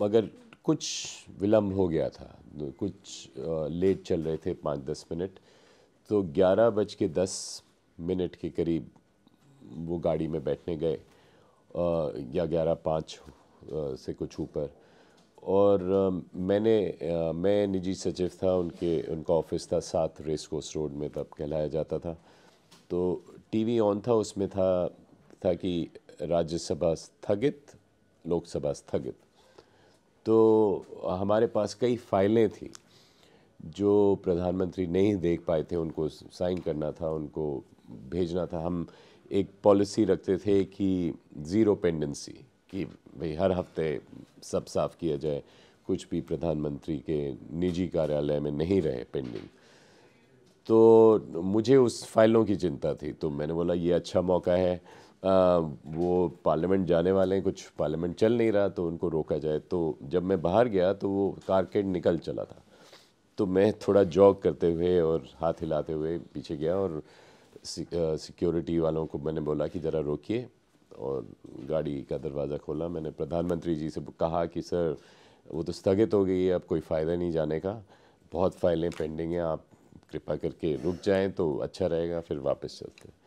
मगर कुछ विलम्ब हो गया था कुछ लेट चल रहे थे पाँच दस मिनट तो ग्यारह बज के दस मिनट के करीब वो गाड़ी में बैठने गए या ग्यारह पाँच से कुछ ऊपर और मैंने मैं निजी सचिव था उनके उनका ऑफिस था सात रेस कोर्स रोड में तब कहलाया जाता था तो टीवी ऑन था उसमें था था कि राज्यसभा स्थगित लोकसभा स्थगित तो हमारे पास कई फाइलें थी जो प्रधानमंत्री नहीं देख पाए थे उनको साइन करना था उनको भेजना था हम एक पॉलिसी रखते थे कि ज़ीरो पेंडेंसी कि भाई हर हफ्ते सब साफ़ किया जाए कुछ भी प्रधानमंत्री के निजी कार्यालय में नहीं रहे पेंडिंग तो मुझे उस फाइलों की चिंता थी तो मैंने बोला ये अच्छा मौका है वो पार्लियामेंट जाने वाले हैं कुछ पार्लियामेंट चल नहीं रहा तो उनको रोका जाए तो जब मैं बाहर गया तो वो कारकेट निकल चला था तो मैं थोड़ा जॉग करते हुए और हाथ हिलाते हुए पीछे गया और सिक्योरिटी वालों को मैंने बोला कि ज़रा रोकिए और गाड़ी का दरवाज़ा खोला मैंने प्रधानमंत्री जी से कहा कि सर वो तो स्थगित हो गई है अब कोई फ़ायदा नहीं जाने का बहुत फाइलें पेंडिंग हैं आप कृपा करके रुक जाएं तो अच्छा रहेगा फिर वापस चलते हैं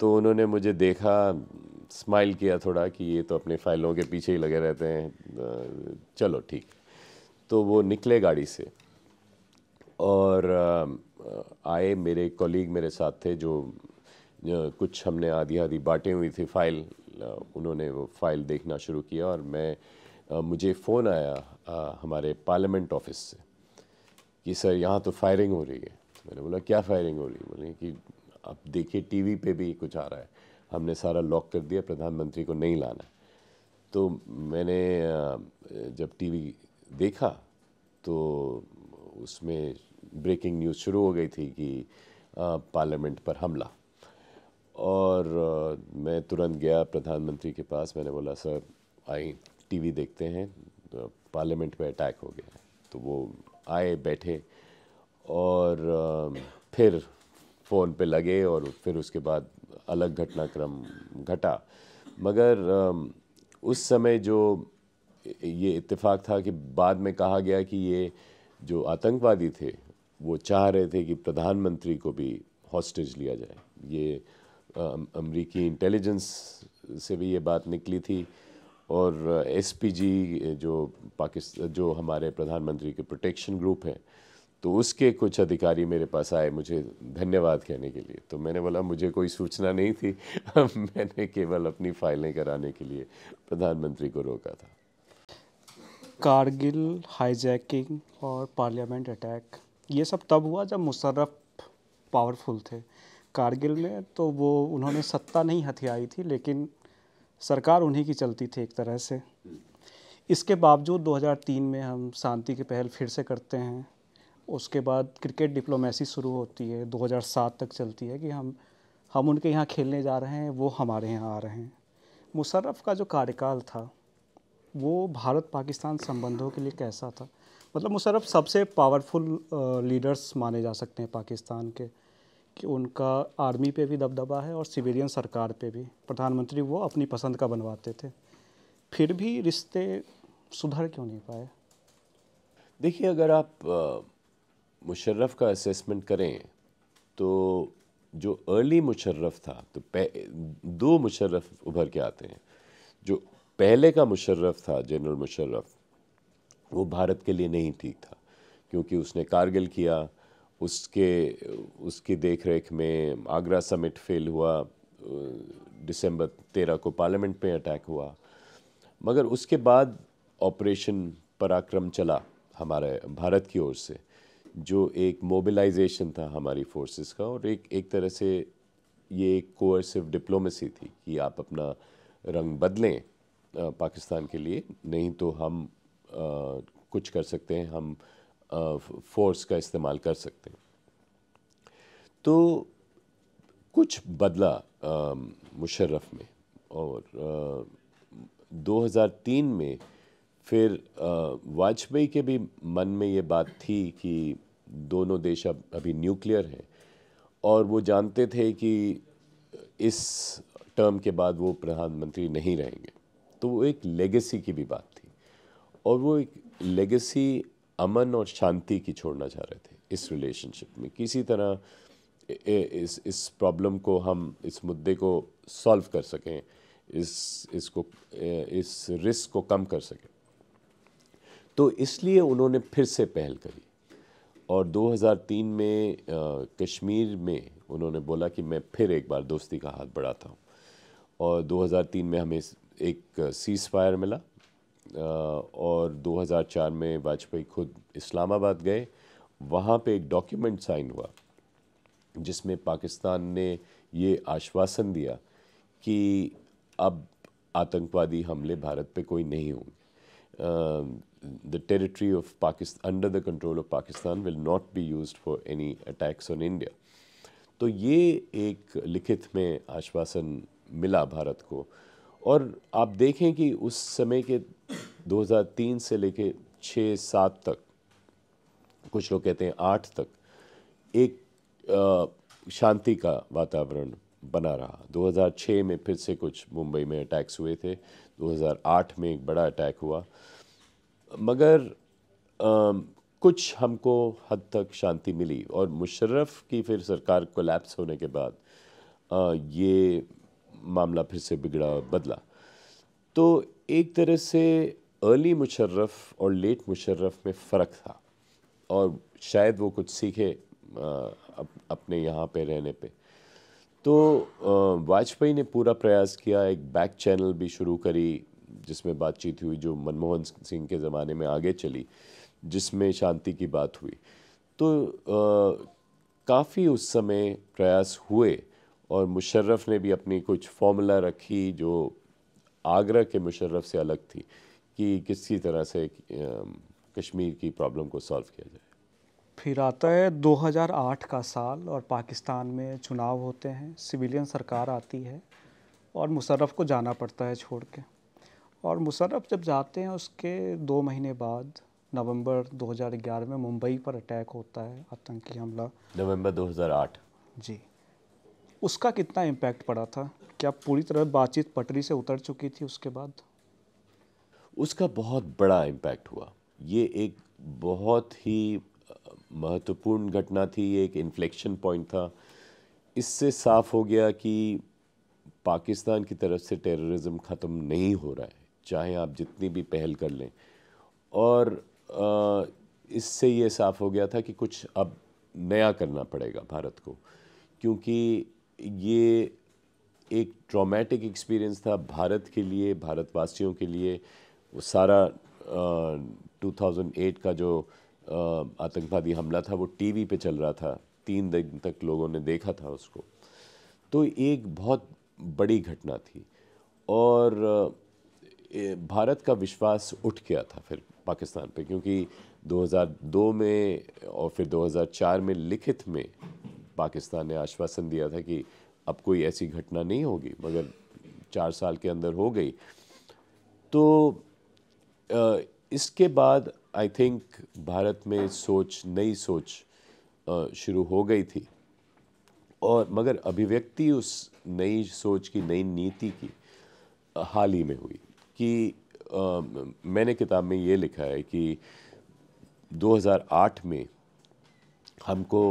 तो उन्होंने मुझे देखा स्माइल किया थोड़ा कि ये तो अपने फाइलों के पीछे ही लगे रहते हैं चलो ठीक तो वो निकले गाड़ी से और आए मेरे कॉलीग मेरे साथ थे जो, कुछ हमने आधी आधी बाटी हुई थी फाइल उन्होंने वो फाइल देखना शुरू किया और मैं मुझे फ़ोन आया हमारे पार्लियामेंट ऑफिस से कि सर यहाँ तो फायरिंग हो रही है तो मैंने बोला क्या फायरिंग हो रही है बोले कि अब देखिए टीवी पे भी कुछ आ रहा है हमने सारा लॉक कर दिया प्रधानमंत्री को नहीं लाना तो मैंने जब टीवी देखा तो उसमें ब्रेकिंग न्यूज़ शुरू हो गई थी कि पार्लियामेंट पर हमला और मैं तुरंत गया प्रधानमंत्री के पास मैंने बोला सर आई टीवी देखते हैं तो पार्लियामेंट पे अटैक हो गया तो वो आए बैठे और फिर फ़ोन पे लगे और फिर उसके बाद अलग घटनाक्रम घटा मगर उस समय जो ये इत्तेफाक था कि बाद में कहा गया कि ये जो आतंकवादी थे वो चाह रहे थे कि प्रधानमंत्री को भी हॉस्टेज लिया जाए ये अमरीकी इंटेलिजेंस से भी ये बात निकली थी और एसपीजी जो पाकिस्तान जो हमारे प्रधानमंत्री के प्रोटेक्शन ग्रुप हैं तो उसके कुछ अधिकारी मेरे पास आए मुझे धन्यवाद कहने के लिए तो मैंने बोला मुझे कोई सूचना नहीं थी मैंने केवल अपनी फाइलें कराने के लिए प्रधानमंत्री को रोका था कारगिल हाईजैकिंग और पार्लियामेंट अटैक ये सब तब हुआ जब मुशर्रफ पावरफुल थे कारगिल में तो वो उन्होंने सत्ता नहीं हथियाई थी लेकिन सरकार उन्हीं की चलती थी एक तरह से इसके बावजूद 2003 में हम शांति की पहल फिर से करते हैं उसके बाद क्रिकेट डिप्लोमेसी शुरू होती है 2007 तक चलती है कि हम हम उनके यहाँ खेलने जा रहे हैं वो हमारे यहाँ आ रहे हैं मुशर्रफ का जो कार्यकाल था वो भारत पाकिस्तान संबंधों के लिए कैसा था मतलब मुशर्रफ सबसे पावरफुल लीडर्स माने जा सकते हैं पाकिस्तान के कि उनका आर्मी पे भी दबदबा है और सिविलियन सरकार पे भी प्रधानमंत्री वो अपनी पसंद का बनवाते थे फिर भी रिश्ते सुधर क्यों नहीं पाए देखिए अगर आप मुशर्रफ का असेसमेंट करें तो जो अर्ली मुशर्रफ था तो दो मुशर्रफ उभर के आते हैं जो पहले का मुशर्रफ था जनरल मुशर्रफ वो भारत के लिए नहीं ठीक था क्योंकि उसने कारगिल किया उसके उसकी देख रेख में आगरा समिट फेल हुआ दिसंबर तेरह को पार्लियामेंट में अटैक हुआ मगर उसके बाद ऑपरेशन पराक्रम चला हमारे भारत की ओर से जो एक मोबिलाइजेशन था हमारी फोर्सेस का और एक एक तरह से ये एक कोर्सिव डिप्लोमेसी थी कि आप अपना रंग बदलें पाकिस्तान के लिए नहीं तो हम आ, कुछ कर सकते हैं हम आ, फोर्स का इस्तेमाल कर सकते हैं तो कुछ बदला मुशर्रफ में और 2003 में फिर वाजपेयी के भी मन में ये बात थी कि दोनों देश अब अभी न्यूक्लियर हैं और वो जानते थे कि इस टर्म के बाद वो प्रधानमंत्री नहीं रहेंगे तो वो एक लेगेसी की भी बात थी और वो एक लेगेसी अमन और शांति की छोड़ना चाह रहे थे इस रिलेशनशिप में किसी तरह इस इस प्रॉब्लम को हम इस मुद्दे को सॉल्व कर सकें इस इसको इस रिस्क को कम कर सकें तो इसलिए उन्होंने फिर से पहल करी और 2003 में कश्मीर में उन्होंने बोला कि मैं फिर एक बार दोस्ती का हाथ बढ़ाता हूँ और 2003 में हमें एक सीज़ फायर मिला और 2004 में वाजपेयी खुद इस्लामाबाद गए वहाँ पे एक डॉक्यूमेंट साइन हुआ जिसमें पाकिस्तान ने ये आश्वासन दिया कि अब आतंकवादी हमले भारत पे कोई नहीं होंगे Um, the territory of Pakistan under the control of Pakistan will not be used for any attacks on India. तो ये एक लिखित में आश्वासन मिला भारत को और आप देखें कि उस समय के 2003 से लेके छः सात तक कुछ लोग कहते हैं आठ तक एक शांति का वातावरण बना रहा 2006 में फिर से कुछ मुंबई में अटैक्स हुए थे 2008 में एक बड़ा अटैक हुआ मगर आ, कुछ हमको हद तक शांति मिली और मुशर्रफ की फिर सरकार को होने के बाद आ, ये मामला फिर से बिगड़ा बदला तो एक तरह से अर्ली मुशर्रफ और लेट मुशर्रफ में फ़र्क था और शायद वो कुछ सीखे अप, अपने यहाँ पे रहने पे तो वाजपेयी ने पूरा प्रयास किया एक बैक चैनल भी शुरू करी जिसमें बातचीत हुई जो मनमोहन सिंह के ज़माने में आगे चली जिसमें शांति की बात हुई तो काफ़ी उस समय प्रयास हुए और मुशर्रफ ने भी अपनी कुछ फॉर्मूला रखी जो आगरा के मुशर्रफ से अलग थी कि किसी तरह से कश्मीर की प्रॉब्लम को सॉल्व किया जाए फिर आता है 2008 का साल और पाकिस्तान में चुनाव होते हैं सिविलियन सरकार आती है और मुशर्रफ को जाना पड़ता है छोड़ के और मुशर्रफ जब जाते हैं उसके दो महीने बाद नवंबर 2011 में मुंबई पर अटैक होता है आतंकी हमला नवंबर 2008 जी उसका कितना इम्पैक्ट पड़ा था क्या पूरी तरह बातचीत पटरी से उतर चुकी थी उसके बाद उसका बहुत बड़ा इम्पैक्ट हुआ ये एक बहुत ही महत्वपूर्ण घटना थी एक इन्फ्लेक्शन पॉइंट था इससे साफ हो गया कि पाकिस्तान की तरफ से टेररिज्म ख़त्म नहीं हो रहा है चाहे आप जितनी भी पहल कर लें और इससे ये साफ हो गया था कि कुछ अब नया करना पड़ेगा भारत को क्योंकि ये एक ट्रॉमेटिक एक्सपीरियंस था भारत के लिए भारतवासियों के लिए वो सारा आ, 2008 का जो आतंकवादी हमला था वो टीवी पे चल रहा था तीन दिन तक लोगों ने देखा था उसको तो एक बहुत बड़ी घटना थी और भारत का विश्वास उठ गया था फिर पाकिस्तान पे क्योंकि 2002 में और फिर 2004 में लिखित में पाकिस्तान ने आश्वासन दिया था कि अब कोई ऐसी घटना नहीं होगी मगर चार साल के अंदर हो गई तो इसके बाद आई थिंक भारत में सोच नई सोच शुरू हो गई थी और मगर अभिव्यक्ति उस नई सोच की नई नीति की हाल ही में हुई कि आ, मैंने किताब में ये लिखा है कि 2008 में हमको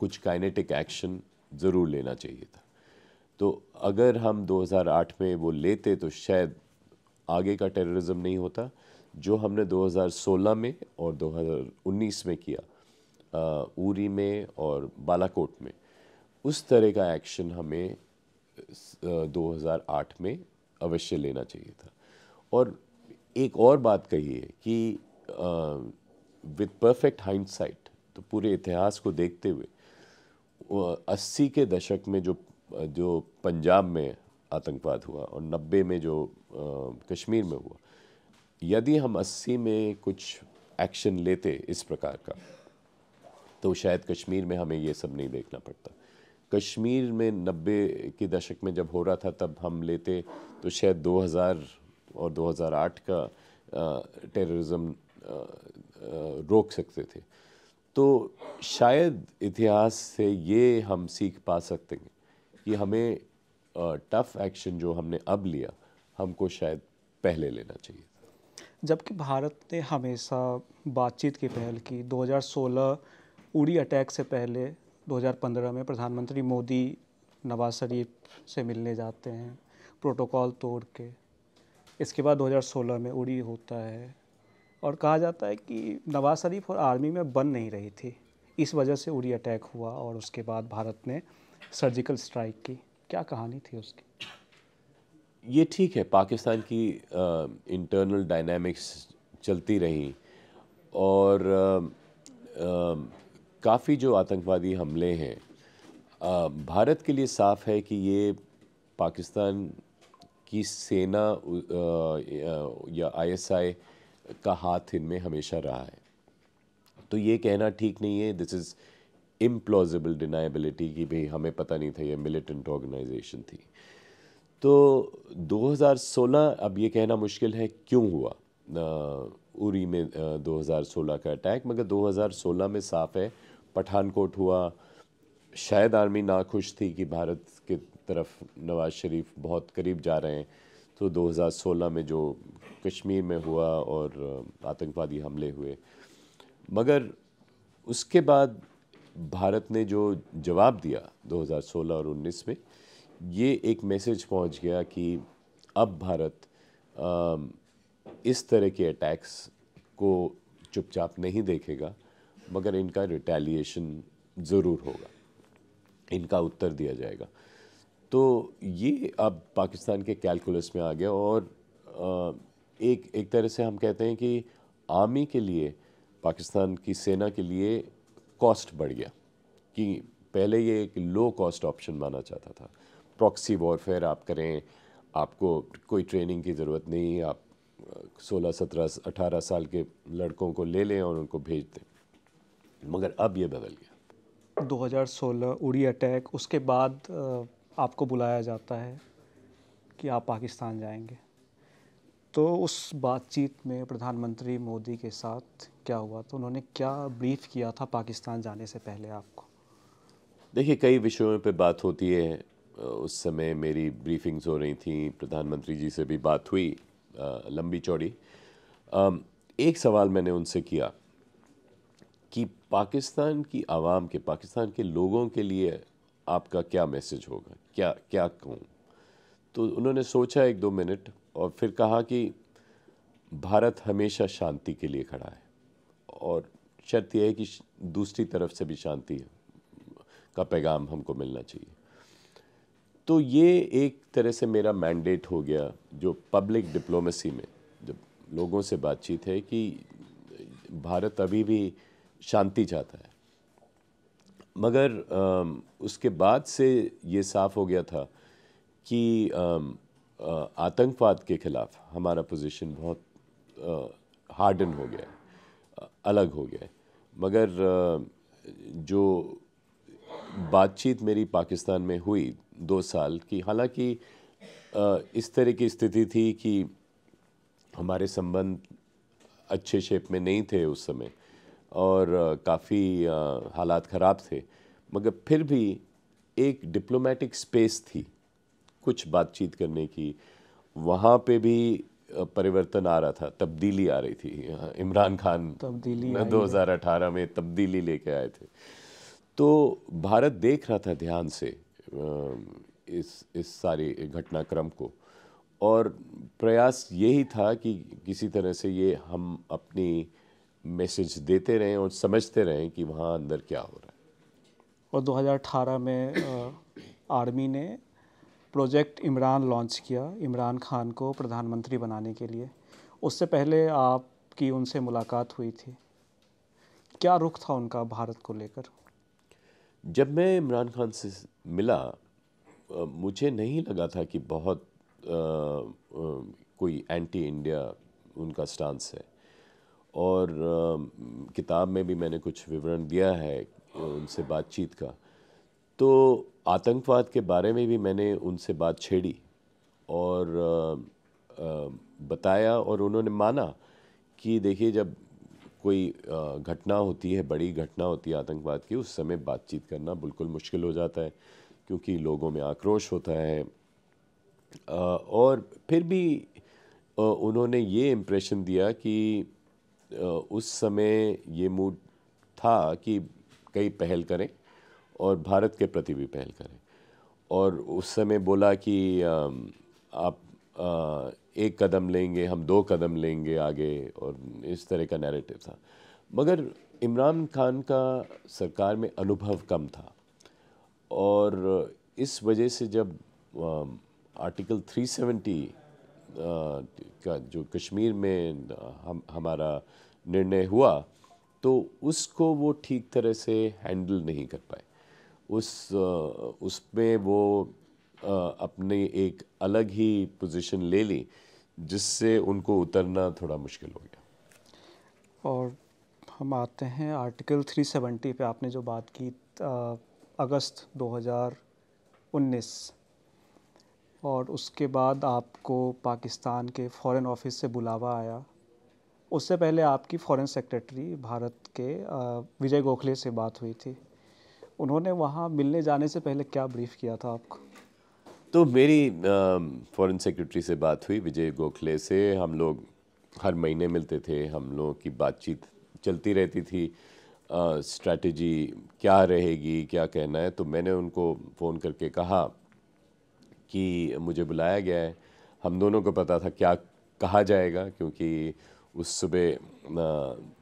कुछ काइनेटिक एक्शन ज़रूर लेना चाहिए था तो अगर हम 2008 में वो लेते तो शायद आगे का टेररिज्म नहीं होता जो हमने 2016 में और 2019 में किया उरी में और बालाकोट में उस तरह का एक्शन हमें 2008 में अवश्य लेना चाहिए था और एक और बात कही है कि विद परफेक्ट हाइंडसाइट तो पूरे इतिहास को देखते हुए अस्सी के दशक में जो जो पंजाब में आतंकवाद हुआ और नब्बे में जो आ, कश्मीर में हुआ यदि हम 80 में कुछ एक्शन लेते इस प्रकार का तो शायद कश्मीर में हमें ये सब नहीं देखना पड़ता कश्मीर में नब्बे के दशक में जब हो रहा था तब हम लेते तो शायद 2000 और 2008 का टेररिज्म रोक सकते थे तो शायद इतिहास से ये हम सीख पा सकते हैं कि हमें टफ़ एक्शन जो हमने अब लिया हमको शायद पहले लेना चाहिए जबकि भारत ने हमेशा बातचीत की पहल की 2016 उड़ी अटैक से पहले 2015 में प्रधानमंत्री मोदी नवाज शरीफ से मिलने जाते हैं प्रोटोकॉल तोड़ के इसके बाद 2016 में उड़ी होता है और कहा जाता है कि नवाज शरीफ और आर्मी में बन नहीं रही थी इस वजह से उड़ी अटैक हुआ और उसके बाद भारत ने सर्जिकल स्ट्राइक की क्या कहानी थी उसकी ये ठीक है पाकिस्तान की इंटरनल डायनामिक्स चलती रही और काफ़ी जो आतंकवादी हमले हैं भारत के लिए साफ है कि ये पाकिस्तान की सेना या आईएसआई का हाथ इनमें हमेशा रहा है तो ये कहना ठीक नहीं है दिस इज़ इम्प्लॉजिबल डिनाइबिलिटी की भाई हमें पता नहीं था ये मिलिटेंट ऑर्गेनाइजेशन थी तो 2016 अब ये कहना मुश्किल है क्यों हुआ उरी में 2016 का अटैक मगर 2016 में साफ है पठानकोट हुआ शायद आर्मी नाखुश थी कि भारत के तरफ नवाज शरीफ बहुत करीब जा रहे हैं तो 2016 में जो कश्मीर में हुआ और आतंकवादी हमले हुए मगर उसके बाद भारत ने जो जवाब दिया 2016 और 19 में ये एक मैसेज पहुंच गया कि अब भारत आ, इस तरह के अटैक्स को चुपचाप नहीं देखेगा मगर इनका रिटेलिएशन ज़रूर होगा इनका उत्तर दिया जाएगा तो ये अब पाकिस्तान के कैलकुलस में आ गया और आ, एक एक तरह से हम कहते हैं कि आर्मी के लिए पाकिस्तान की सेना के लिए कॉस्ट बढ़ गया कि पहले ये एक लो कॉस्ट ऑप्शन माना जाता था प्रॉक्सी वॉरफेयर आप करें आपको कोई ट्रेनिंग की ज़रूरत नहीं आप सोलह सत्रह अठारह साल के लड़कों को ले लें और उनको भेज दें मगर अब ये बदल गया 2016 उड़ी अटैक उसके बाद आपको बुलाया जाता है कि आप पाकिस्तान जाएंगे तो उस बातचीत में प्रधानमंत्री मोदी के साथ क्या हुआ तो उन्होंने क्या ब्रीफ किया था पाकिस्तान जाने से पहले आपको देखिए कई विषयों पे बात होती है उस समय मेरी ब्रीफिंग्स हो रही थी प्रधानमंत्री जी से भी बात हुई लंबी चौड़ी एक सवाल मैंने उनसे किया कि पाकिस्तान की आवाम के पाकिस्तान के लोगों के लिए आपका क्या मैसेज होगा क्या क्या कहूँ तो उन्होंने सोचा एक दो मिनट और फिर कहा कि भारत हमेशा शांति के लिए खड़ा है और शर्त यह है कि दूसरी तरफ से भी शांति का पैगाम हमको मिलना चाहिए तो ये एक तरह से मेरा मैंडेट हो गया जो पब्लिक डिप्लोमेसी में जब लोगों से बातचीत है कि भारत अभी भी शांति चाहता है मगर आ, उसके बाद से ये साफ हो गया था कि आतंकवाद के खिलाफ हमारा पोजीशन बहुत हार्डन हो गया अलग हो गया मगर मगर जो बातचीत मेरी पाकिस्तान में हुई दो साल की हालांकि इस तरह की स्थिति थी कि हमारे संबंध अच्छे शेप में नहीं थे उस समय और काफ़ी हालात ख़राब थे मगर फिर भी एक डिप्लोमेटिक स्पेस थी कुछ बातचीत करने की वहाँ पे भी परिवर्तन आ रहा था तब्दीली आ रही थी इमरान खान तब्दीली दो अठारह में तब्दीली लेके आए थे तो भारत देख रहा था ध्यान से इस इस सारे घटनाक्रम को और प्रयास यही था कि किसी तरह से ये हम अपनी मैसेज देते रहें और समझते रहें कि वहाँ अंदर क्या हो रहा है और 2018 में आर्मी ने प्रोजेक्ट इमरान लॉन्च किया इमरान खान को प्रधानमंत्री बनाने के लिए उससे पहले आपकी उनसे मुलाकात हुई थी क्या रुख था उनका भारत को लेकर जब मैं इमरान खान से मिला मुझे नहीं लगा था कि बहुत आ, आ, कोई एंटी इंडिया उनका स्टांस है और आ, किताब में भी मैंने कुछ विवरण दिया है उनसे बातचीत का तो आतंकवाद के बारे में भी मैंने उनसे बात छेड़ी और आ, आ, बताया और उन्होंने माना कि देखिए जब कोई घटना होती है बड़ी घटना होती है आतंकवाद की उस समय बातचीत करना बिल्कुल मुश्किल हो जाता है क्योंकि लोगों में आक्रोश होता है और फिर भी उन्होंने ये इम्प्रेशन दिया कि उस समय ये मूड था कि कई पहल करें और भारत के प्रति भी पहल करें और उस समय बोला कि आप एक कदम लेंगे हम दो कदम लेंगे आगे और इस तरह का नैरेटिव था मगर इमरान खान का सरकार में अनुभव कम था और इस वजह से जब आर्टिकल 370 का जो कश्मीर में हम हमारा निर्णय हुआ तो उसको वो ठीक तरह से हैंडल नहीं कर पाए उस उसमें वो अपनी एक अलग ही पोजीशन ले ली जिससे उनको उतरना थोड़ा मुश्किल हो गया और हम आते हैं आर्टिकल 370 पे आपने जो बात की आ, अगस्त 2019 और उसके बाद आपको पाकिस्तान के फॉरेन ऑफिस से बुलावा आया उससे पहले आपकी फॉरेन सेक्रेटरी भारत के विजय गोखले से बात हुई थी उन्होंने वहाँ मिलने जाने से पहले क्या ब्रीफ किया था आपको तो मेरी फॉरेन सेक्रेटरी से बात हुई विजय गोखले से हम लोग हर महीने मिलते थे हम लोगों की बातचीत चलती रहती थी स्ट्रेटजी क्या रहेगी क्या कहना है तो मैंने उनको फ़ोन करके कहा कि मुझे बुलाया गया है हम दोनों को पता था क्या कहा जाएगा क्योंकि उस सुबह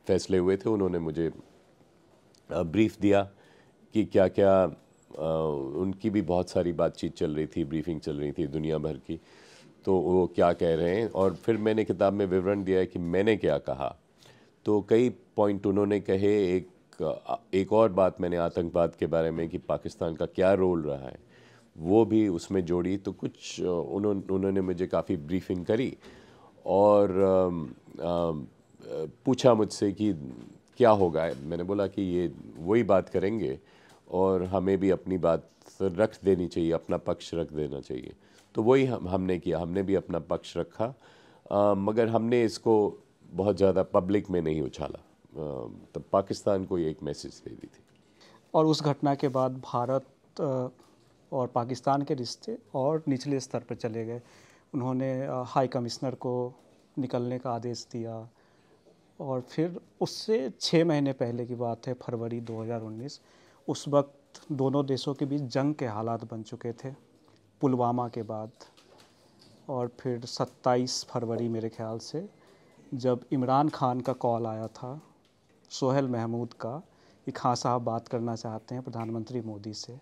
फैसले हुए थे उन्होंने मुझे ब्रीफ दिया कि क्या क्या उनकी भी बहुत सारी बातचीत चल रही थी ब्रीफिंग चल रही थी दुनिया भर की तो वो क्या कह रहे हैं और फिर मैंने किताब में विवरण दिया है कि मैंने क्या कहा तो कई पॉइंट उन्होंने कहे एक एक और बात मैंने आतंकवाद के बारे में कि पाकिस्तान का क्या रोल रहा है वो भी उसमें जोड़ी तो कुछ उन्होंने उन्होंने मुझे काफ़ी ब्रीफिंग करी और आ, आ, पूछा मुझसे कि क्या होगा मैंने बोला कि ये वही बात करेंगे और हमें भी अपनी बात रख देनी चाहिए अपना पक्ष रख देना चाहिए तो वही हम हमने किया हमने भी अपना पक्ष रखा आ, मगर हमने इसको बहुत ज़्यादा पब्लिक में नहीं उछाला तब पाकिस्तान को एक मैसेज दे दी थी और उस घटना के बाद भारत और पाकिस्तान के रिश्ते और निचले स्तर पर चले गए उन्होंने हाई कमिश्नर को निकलने का आदेश दिया और फिर उससे छः महीने पहले की बात है फरवरी 2019 उस वक्त दोनों देशों के बीच जंग के हालात बन चुके थे पुलवामा के बाद और फिर 27 फरवरी मेरे ख्याल से जब इमरान खान का कॉल आया था सोहेल महमूद का कि खां साहब बात करना चाहते हैं प्रधानमंत्री मोदी से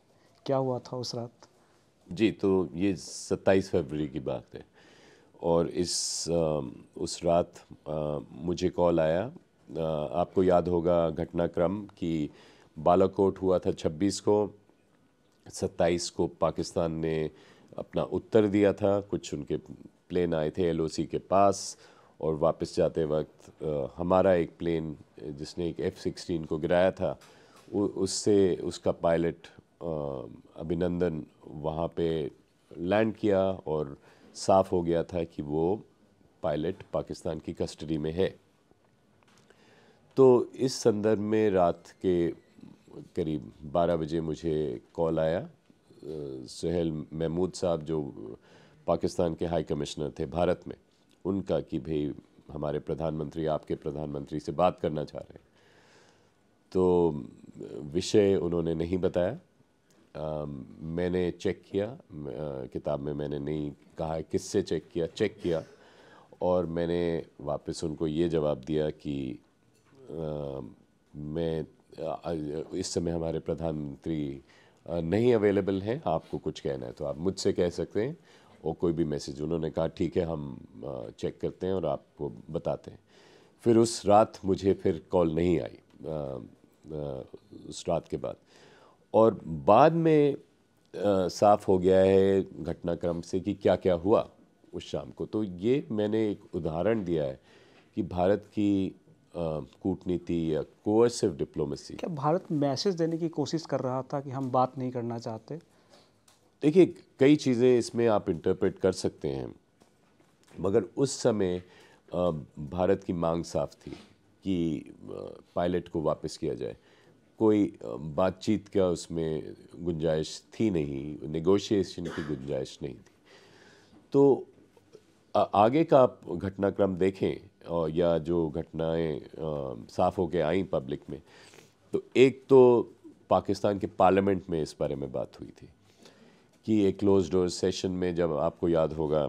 क्या हुआ था उस रात जी तो ये 27 फरवरी की बात है और इस उस रात मुझे कॉल आया आपको याद होगा घटनाक्रम कि बालाकोट हुआ था 26 को 27 को पाकिस्तान ने अपना उत्तर दिया था कुछ उनके प्लेन आए थे एलओसी के पास और वापस जाते वक्त हमारा एक प्लेन जिसने एक एफ़ सिक्सटीन को गिराया था उससे उसका पायलट अभिनंदन वहाँ पे लैंड किया और साफ हो गया था कि वो पायलट पाकिस्तान की कस्टडी में है तो इस संदर्भ में रात के करीब 12 बजे मुझे कॉल आया सहेल महमूद साहब जो पाकिस्तान के हाई कमिश्नर थे भारत में उनका कि भाई हमारे प्रधानमंत्री आपके प्रधानमंत्री से बात करना चाह रहे हैं तो विषय उन्होंने नहीं बताया आ, मैंने चेक किया किताब में मैंने नहीं कहा है किससे चेक किया चेक किया और मैंने वापस उनको ये जवाब दिया कि आ, मैं इस समय हमारे प्रधानमंत्री नहीं अवेलेबल हैं आपको कुछ कहना है तो आप मुझसे कह सकते हैं और कोई भी मैसेज उन्होंने कहा ठीक है हम चेक करते हैं और आपको बताते हैं फिर उस रात मुझे फिर कॉल नहीं आई उस रात के बाद और बाद में साफ़ हो गया है घटनाक्रम से कि क्या क्या हुआ उस शाम को तो ये मैंने एक उदाहरण दिया है कि भारत की कूटनीति या कोएसिव डिप्लोमेसी क्या भारत मैसेज देने की कोशिश कर रहा था कि हम बात नहीं करना चाहते देखिए कई चीज़ें इसमें आप इंटरप्रेट कर सकते हैं मगर उस समय भारत की मांग साफ थी कि पायलट को वापस किया जाए कोई बातचीत का उसमें गुंजाइश थी नहीं नेगोशिएशन की गुंजाइश नहीं थी तो आगे का आप घटनाक्रम देखें और या जो घटनाएं साफ होकर आई पब्लिक में तो एक तो पाकिस्तान के पार्लियामेंट में इस बारे में बात हुई थी कि एक क्लोज डोर सेशन में जब आपको याद होगा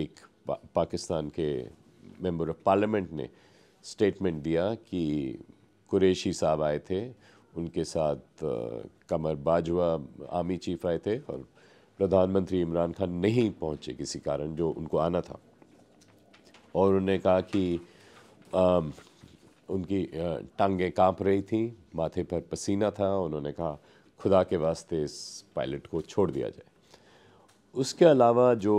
एक पा, पाकिस्तान के मेंबर ऑफ पार्लियामेंट ने स्टेटमेंट दिया कि कुरेशी साहब आए थे उनके साथ कमर बाजवा आर्मी चीफ आए थे और प्रधानमंत्री इमरान खान नहीं पहुंचे किसी कारण जो उनको आना था और उन्होंने कहा कि आ, उनकी टांगें कांप रही थी माथे पर पसीना था उन्होंने कहा खुदा के वास्ते इस पायलट को छोड़ दिया जाए उसके अलावा जो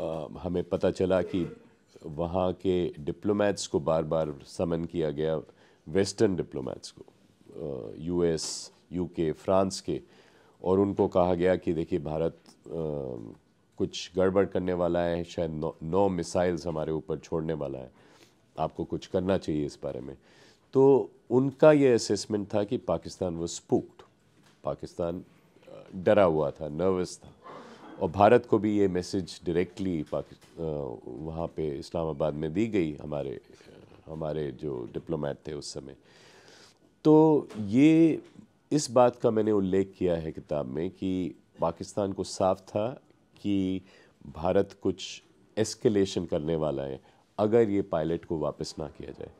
आ, हमें पता चला कि वहाँ के डिप्लोमेट्स को बार बार समन किया गया वेस्टर्न डिप्लोमेट्स को यूएस यूके फ्रांस के और उनको कहा गया कि देखिए भारत आ, कुछ गड़बड़ करने वाला है शायद नौ, नौ मिसाइल्स हमारे ऊपर छोड़ने वाला है आपको कुछ करना चाहिए इस बारे में तो उनका ये असेसमेंट था कि पाकिस्तान वो स्पूक्ड पाकिस्तान डरा हुआ था नर्वस था और भारत को भी ये मैसेज डायरेक्टली वहाँ पे इस्लामाबाद में दी गई हमारे हमारे जो डिप्लोमेट थे उस समय तो ये इस बात का मैंने उल्लेख किया है किताब में कि पाकिस्तान को साफ था कि भारत कुछ एस्केलेशन करने वाला है अगर ये पायलट को वापस ना किया जाए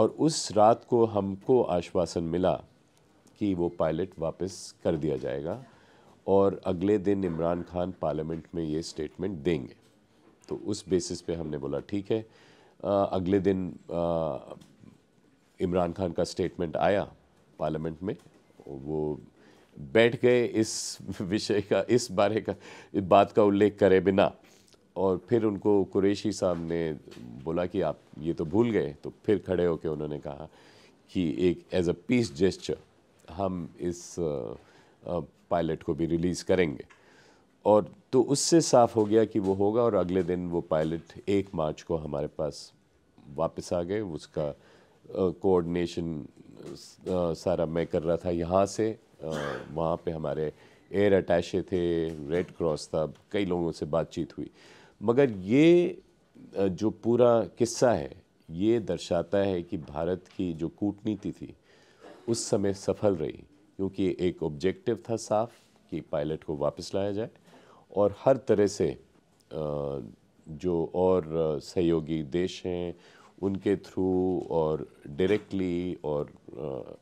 और उस रात को हमको आश्वासन मिला कि वो पायलट वापस कर दिया जाएगा और अगले दिन इमरान खान पार्लियामेंट में ये स्टेटमेंट देंगे तो उस बेसिस पे हमने बोला ठीक है आ, अगले दिन इमरान खान का स्टेटमेंट आया पार्लियामेंट में वो बैठ गए इस विषय का इस बारे का इस बात का उल्लेख करे बिना और फिर उनको कुरेशी साहब ने बोला कि आप ये तो भूल गए तो फिर खड़े होकर उन्होंने कहा कि एक एज अ पीस जेस्चर हम इस पायलट को भी रिलीज़ करेंगे और तो उससे साफ हो गया कि वो होगा और अगले दिन वो पायलट एक मार्च को हमारे पास वापस आ गए उसका कोऑर्डिनेशन सारा मैं कर रहा था यहाँ से वहाँ पे हमारे एयर अटैशे थे रेड क्रॉस था कई लोगों से बातचीत हुई मगर ये जो पूरा किस्सा है ये दर्शाता है कि भारत की जो कूटनीति थी उस समय सफल रही क्योंकि एक ऑब्जेक्टिव था साफ कि पायलट को वापस लाया जाए और हर तरह से जो और सहयोगी देश हैं उनके थ्रू और डायरेक्टली और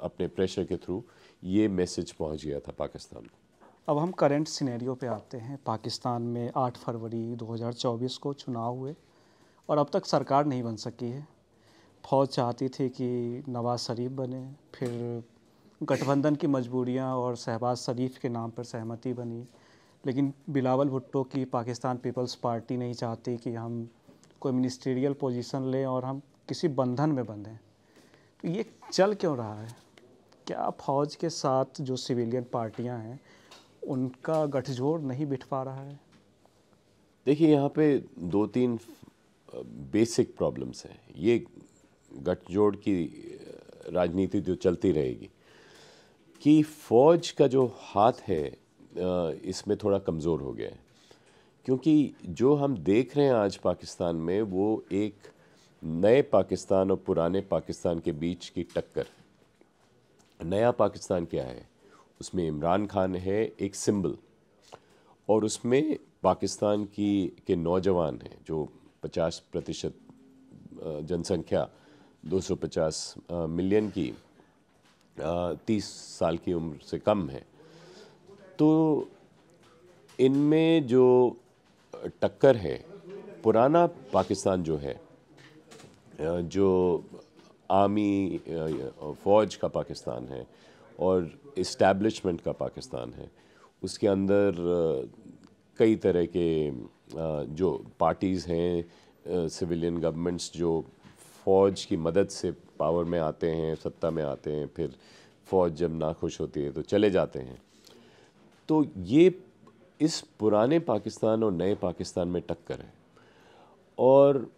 अपने प्रेशर के थ्रू ये मैसेज पहुंच गया था पाकिस्तान को अब हम करंट सिनेरियो पे आते हैं पाकिस्तान में 8 फरवरी 2024 को चुनाव हुए और अब तक सरकार नहीं बन सकी है फौज चाहती थी कि नवाज शरीफ बने फिर गठबंधन की मजबूरियां और शहबाज शरीफ के नाम पर सहमति बनी लेकिन बिलावल भुट्टो की पाकिस्तान पीपल्स पार्टी नहीं चाहती कि हम कोई मिनिस्ट्रियल पोजीशन लें और हम किसी बंधन में बंधे तो ये चल क्यों रहा है क्या फौज के साथ जो सिविलियन पार्टियां हैं उनका गठजोड़ नहीं बिठ पा रहा है देखिए यहाँ पे दो तीन बेसिक प्रॉब्लम्स हैं ये गठजोड़ की राजनीति जो चलती रहेगी कि फ़ौज का जो हाथ है इसमें थोड़ा कमज़ोर हो गया है क्योंकि जो हम देख रहे हैं आज पाकिस्तान में वो एक नए पाकिस्तान और पुराने पाकिस्तान के बीच की टक्कर नया पाकिस्तान क्या है उसमें इमरान खान है एक सिंबल और उसमें पाकिस्तान की के नौजवान हैं जो 50 प्रतिशत जनसंख्या 250 मिलियन की 30 साल की उम्र से कम है तो इनमें जो टक्कर है पुराना पाकिस्तान जो है जो आर्मी फ़ौज का पाकिस्तान है और इस्टेब्लिशमेंट का पाकिस्तान है उसके अंदर कई तरह के जो पार्टीज़ हैं सिविलियन गवर्नमेंट्स जो फ़ौज की मदद से पावर में आते हैं सत्ता में आते हैं फिर फ़ौज जब नाखुश होती है तो चले जाते हैं तो ये इस पुराने पाकिस्तान और नए पाकिस्तान में टक्कर है और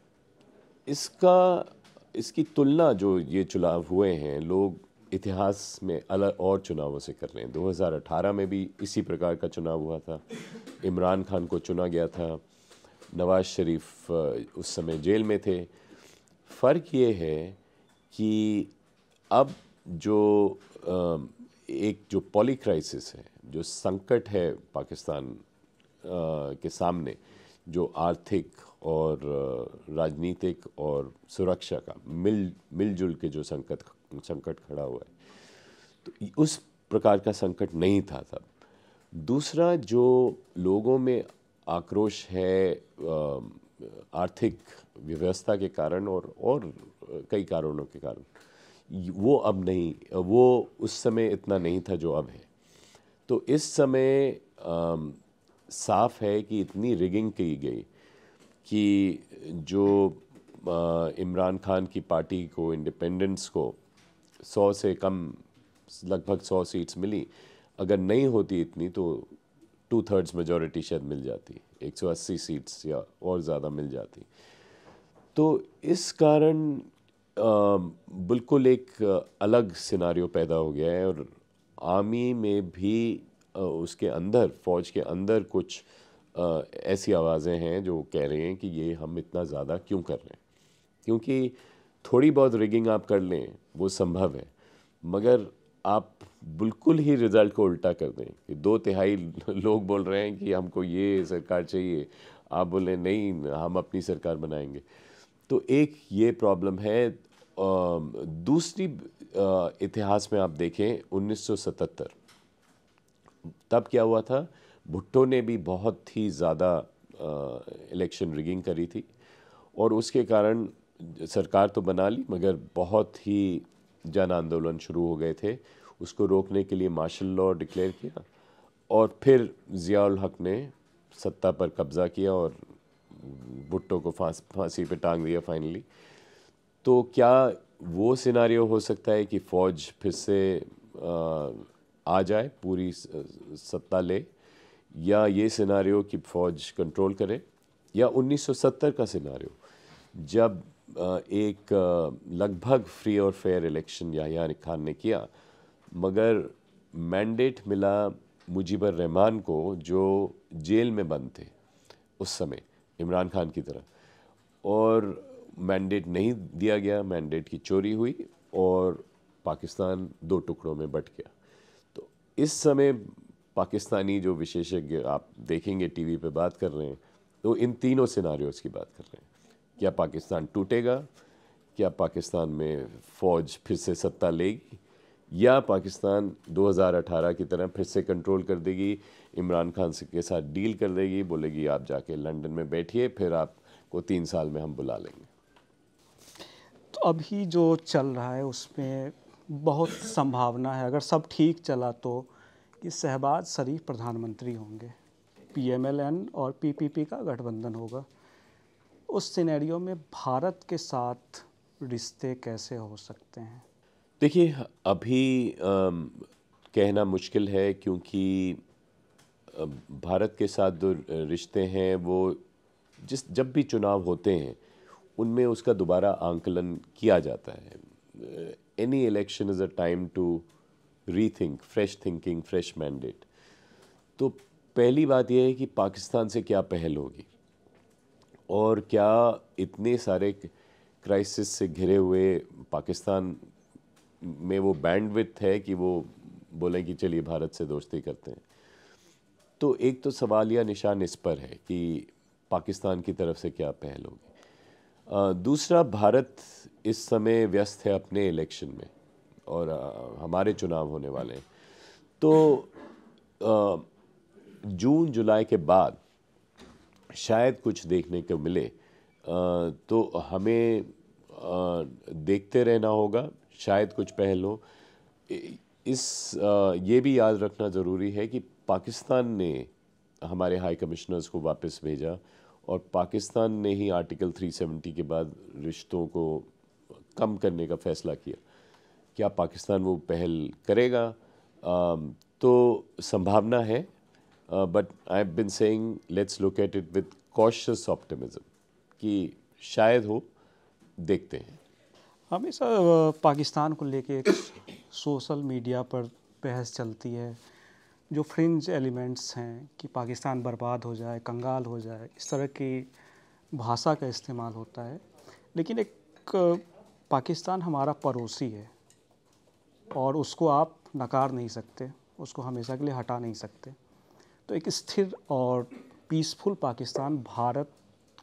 इसका इसकी तुलना जो ये चुनाव हुए हैं लोग इतिहास में अलग और चुनावों से कर रहे हैं 2018 में भी इसी प्रकार का चुनाव हुआ था इमरान खान को चुना गया था नवाज शरीफ उस समय जेल में थे फ़र्क ये है कि अब जो एक जो पॉली क्राइसिस है जो संकट है पाकिस्तान के सामने जो आर्थिक और राजनीतिक और सुरक्षा का मिल मिलजुल के जो संकट संकट खड़ा हुआ है तो उस प्रकार का संकट नहीं था तब दूसरा जो लोगों में आक्रोश है आर्थिक व्यवस्था के कारण और और कई कारणों के कारण वो अब नहीं वो उस समय इतना नहीं था जो अब है तो इस समय आ, साफ है कि इतनी रिगिंग की गई कि जो इमरान खान की पार्टी को इंडिपेंडेंस को सौ से कम लगभग सौ सीट्स मिली अगर नहीं होती इतनी तो टू थर्ड्स मेजोरिटी शायद मिल जाती 180 सीट्स या और ज़्यादा मिल जाती तो इस कारण बिल्कुल एक अलग सिनारियो पैदा हो गया है और आर्मी में भी उसके अंदर फ़ौज के अंदर कुछ ऐसी आवाज़ें हैं जो कह रहे हैं कि ये हम इतना ज़्यादा क्यों कर रहे हैं क्योंकि थोड़ी बहुत रिगिंग आप कर लें वो संभव है मगर आप बिल्कुल ही रिज़ल्ट को उल्टा कर दें कि दो तिहाई लोग बोल रहे हैं कि हमको ये सरकार चाहिए आप बोलें नहीं हम अपनी सरकार बनाएंगे तो एक ये प्रॉब्लम है दूसरी इतिहास में आप देखें 1977 तब क्या हुआ था भुट्टो ने भी बहुत ही ज़्यादा इलेक्शन रिगिंग करी थी और उसके कारण सरकार तो बना ली मगर बहुत ही जन आंदोलन शुरू हो गए थे उसको रोकने के लिए मार्शल लॉ डिक्लेयर किया और फिर ज़ियाउल हक ने सत्ता पर कब्ज़ा किया और भुट्टो को फांस फांसी पे टांग दिया फाइनली तो क्या वो सिनारियो हो सकता है कि फ़ौज फिर से आ, आ जाए पूरी सत्ता ले या ये सिनारियो कि फ़ौज कंट्रोल करे या 1970 का सिनारियो जब एक लगभग फ्री और फेयर इलेक्शन याहिया खान ने किया मगर मैंडेट मिला मुजीबर रहमान को जो जेल में बंद थे उस समय इमरान खान की तरह और मैंडेट नहीं दिया गया मैंडेट की चोरी हुई और पाकिस्तान दो टुकड़ों में बट गया तो इस समय पाकिस्तानी जो विशेषज्ञ आप देखेंगे टीवी पे बात कर रहे हैं तो इन तीनों सिनारियोज की बात कर रहे हैं क्या पाकिस्तान टूटेगा क्या पाकिस्तान में फ़ौज फिर से सत्ता लेगी या पाकिस्तान 2018 की तरह फिर से कंट्रोल कर देगी इमरान खान के साथ डील कर देगी बोलेगी आप जाके लंदन में बैठिए फिर आपको तीन साल में हम बुला लेंगे तो अभी जो चल रहा है उसमें बहुत संभावना है अगर सब ठीक चला तो कि शहबाज शरीफ प्रधानमंत्री होंगे पीएमएलएन और पीपीपी का गठबंधन होगा उस सिनेरियो में भारत के साथ रिश्ते कैसे हो सकते हैं देखिए अभी आ, कहना मुश्किल है क्योंकि भारत के साथ जो रिश्ते हैं वो जिस जब भी चुनाव होते हैं उनमें उसका दोबारा आंकलन किया जाता है any election is a time to rethink fresh thinking fresh mandate तो पहली बात यह है कि पाकिस्तान से क्या पहल होगी और क्या इतने सारे क्राइसिस से घिरे हुए पाकिस्तान में वो बैंडविथ है कि वो बोलें कि चलिए भारत से दोस्ती करते हैं तो एक तो सवाल या निशान इस पर है कि पाकिस्तान की तरफ से क्या पहल होगी दूसरा भारत इस समय व्यस्त है अपने इलेक्शन में और हमारे चुनाव होने वाले हैं तो जून जुलाई के बाद शायद कुछ देखने को मिले तो हमें देखते रहना होगा शायद कुछ पहल हो इस ये भी याद रखना ज़रूरी है कि पाकिस्तान ने हमारे हाई कमिश्नर्स को वापस भेजा और पाकिस्तान ने ही आर्टिकल 370 के बाद रिश्तों को कम करने का फ़ैसला किया क्या पाकिस्तान वो पहल करेगा um, तो संभावना है but I been saying let's look at it with cautious optimism कि शायद हो देखते हैं हमेशा uh, पाकिस्तान को लेके सोशल मीडिया पर बहस चलती है जो फ्रिंज एलिमेंट्स हैं कि पाकिस्तान बर्बाद हो जाए कंगाल हो जाए इस तरह की भाषा का इस्तेमाल होता है लेकिन एक uh, पाकिस्तान हमारा पड़ोसी है और उसको आप नकार नहीं सकते उसको हमेशा के लिए हटा नहीं सकते तो एक स्थिर और पीसफुल पाकिस्तान भारत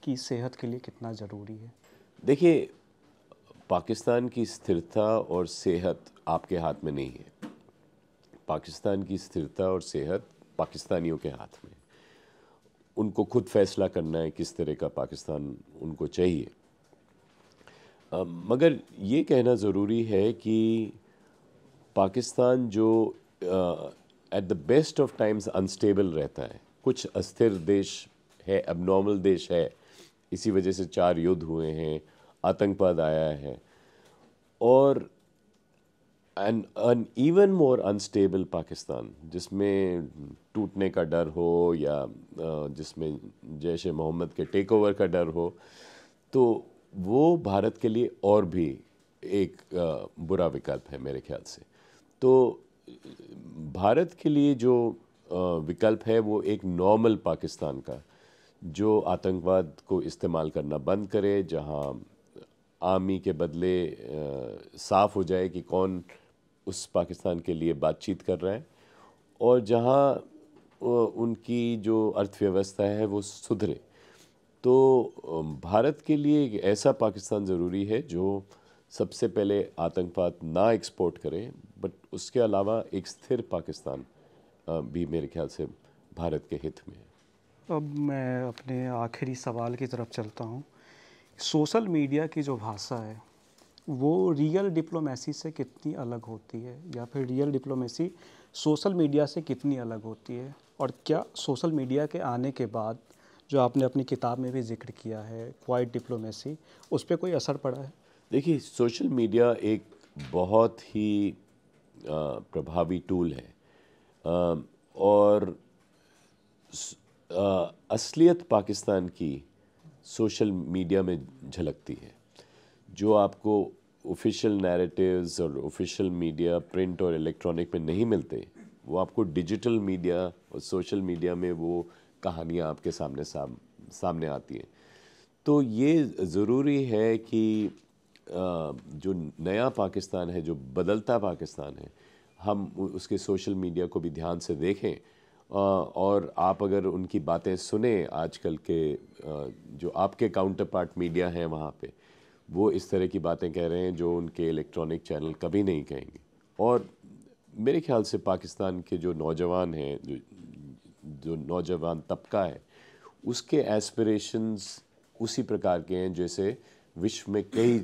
की सेहत के लिए कितना ज़रूरी है देखिए पाकिस्तान की स्थिरता और सेहत आपके हाथ में नहीं है पाकिस्तान की स्थिरता और सेहत पाकिस्तानियों के हाथ में उनको खुद फैसला करना है किस तरह का पाकिस्तान उनको चाहिए मगर ये कहना ज़रूरी है कि पाकिस्तान जो at the best of times unstable रहता है कुछ अस्थिर देश है अब देश है इसी वजह से चार युद्ध हुए हैं आतंकवाद आया है और an un even more unstable Pakistan जिसमें टूटने का डर हो या जिसमें जैश मोहम्मद के टेक ओवर का डर हो तो वो भारत के लिए और भी एक बुरा विकल्प है मेरे ख्याल से तो भारत के लिए जो विकल्प है वो एक नॉर्मल पाकिस्तान का जो आतंकवाद को इस्तेमाल करना बंद करे जहाँ आर्मी के बदले साफ़ हो जाए कि कौन उस पाकिस्तान के लिए बातचीत कर रहा है और जहाँ उनकी जो अर्थव्यवस्था है वो सुधरे तो भारत के लिए एक ऐसा पाकिस्तान ज़रूरी है जो सबसे पहले आतंकवाद ना एक्सपोर्ट करे बट उसके अलावा एक स्थिर पाकिस्तान भी मेरे ख्याल से भारत के हित में है अब मैं अपने आखिरी सवाल की तरफ चलता हूँ सोशल मीडिया की जो भाषा है वो रियल डिप्लोमेसी से कितनी अलग होती है या फिर रियल डिप्लोमेसी सोशल मीडिया से कितनी अलग होती है और क्या सोशल मीडिया के आने के बाद जो आपने अपनी किताब में भी जिक्र किया है क्वाइट डिप्लोमेसी उस पर कोई असर पड़ा है देखिए सोशल मीडिया एक बहुत ही प्रभावी टूल है और असलियत पाकिस्तान की सोशल मीडिया में झलकती है जो आपको ऑफिशियल नैरेटिव्स और ऑफिशियल मीडिया प्रिंट और इलेक्ट्रॉनिक में नहीं मिलते वो आपको डिजिटल मीडिया और सोशल मीडिया में वो कहानियाँ आपके सामने साम, सामने आती हैं तो ये ज़रूरी है कि जो नया पाकिस्तान है जो बदलता पाकिस्तान है हम उसके सोशल मीडिया को भी ध्यान से देखें और आप अगर उनकी बातें सुने आजकल के जो आपके काउंटर पार्ट मीडिया हैं वहाँ पे वो इस तरह की बातें कह रहे हैं जो उनके इलेक्ट्रॉनिक चैनल कभी नहीं कहेंगे और मेरे ख्याल से पाकिस्तान के जो नौजवान हैं जो जो नौजवान तबका है उसके एस्पिरेशंस उसी प्रकार के हैं जैसे विश्व में कई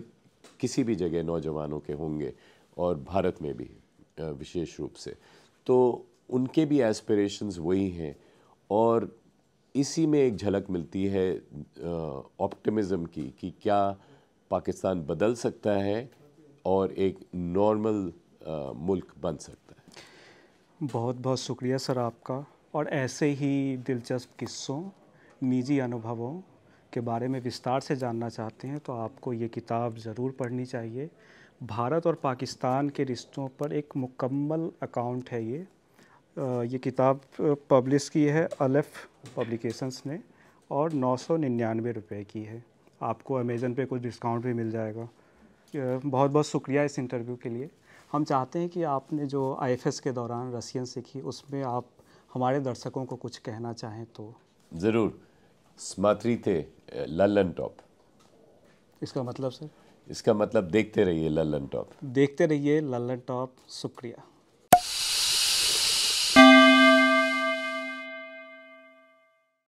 किसी भी जगह नौजवानों के होंगे और भारत में भी विशेष रूप से तो उनके भी एस्पिरेशंस वही हैं और इसी में एक झलक मिलती है ऑप्टिमिज्म की कि क्या पाकिस्तान बदल सकता है और एक नॉर्मल मुल्क बन सकता है बहुत बहुत शुक्रिया सर आपका और ऐसे ही दिलचस्प किस्सों निजी अनुभवों के बारे में विस्तार से जानना चाहते हैं तो आपको ये किताब ज़रूर पढ़नी चाहिए भारत और पाकिस्तान के रिश्तों पर एक मुकम्मल अकाउंट है ये ये किताब पब्लिश की है अलफ पब्लिकेशंस ने और नौ सौ निन्यानवे रुपये की है आपको अमेज़न पे कुछ डिस्काउंट भी मिल जाएगा बहुत बहुत शुक्रिया इस इंटरव्यू के लिए हम चाहते हैं कि आपने जो आई के दौरान रसियन सीखी उसमें आप हमारे दर्शकों को कुछ कहना चाहें तो ज़रूर स्मात्री थे लल्लन टॉप इसका मतलब सर इसका मतलब देखते रहिए लल्लन टॉप देखते रहिए लल्लन टॉप शुक्रिया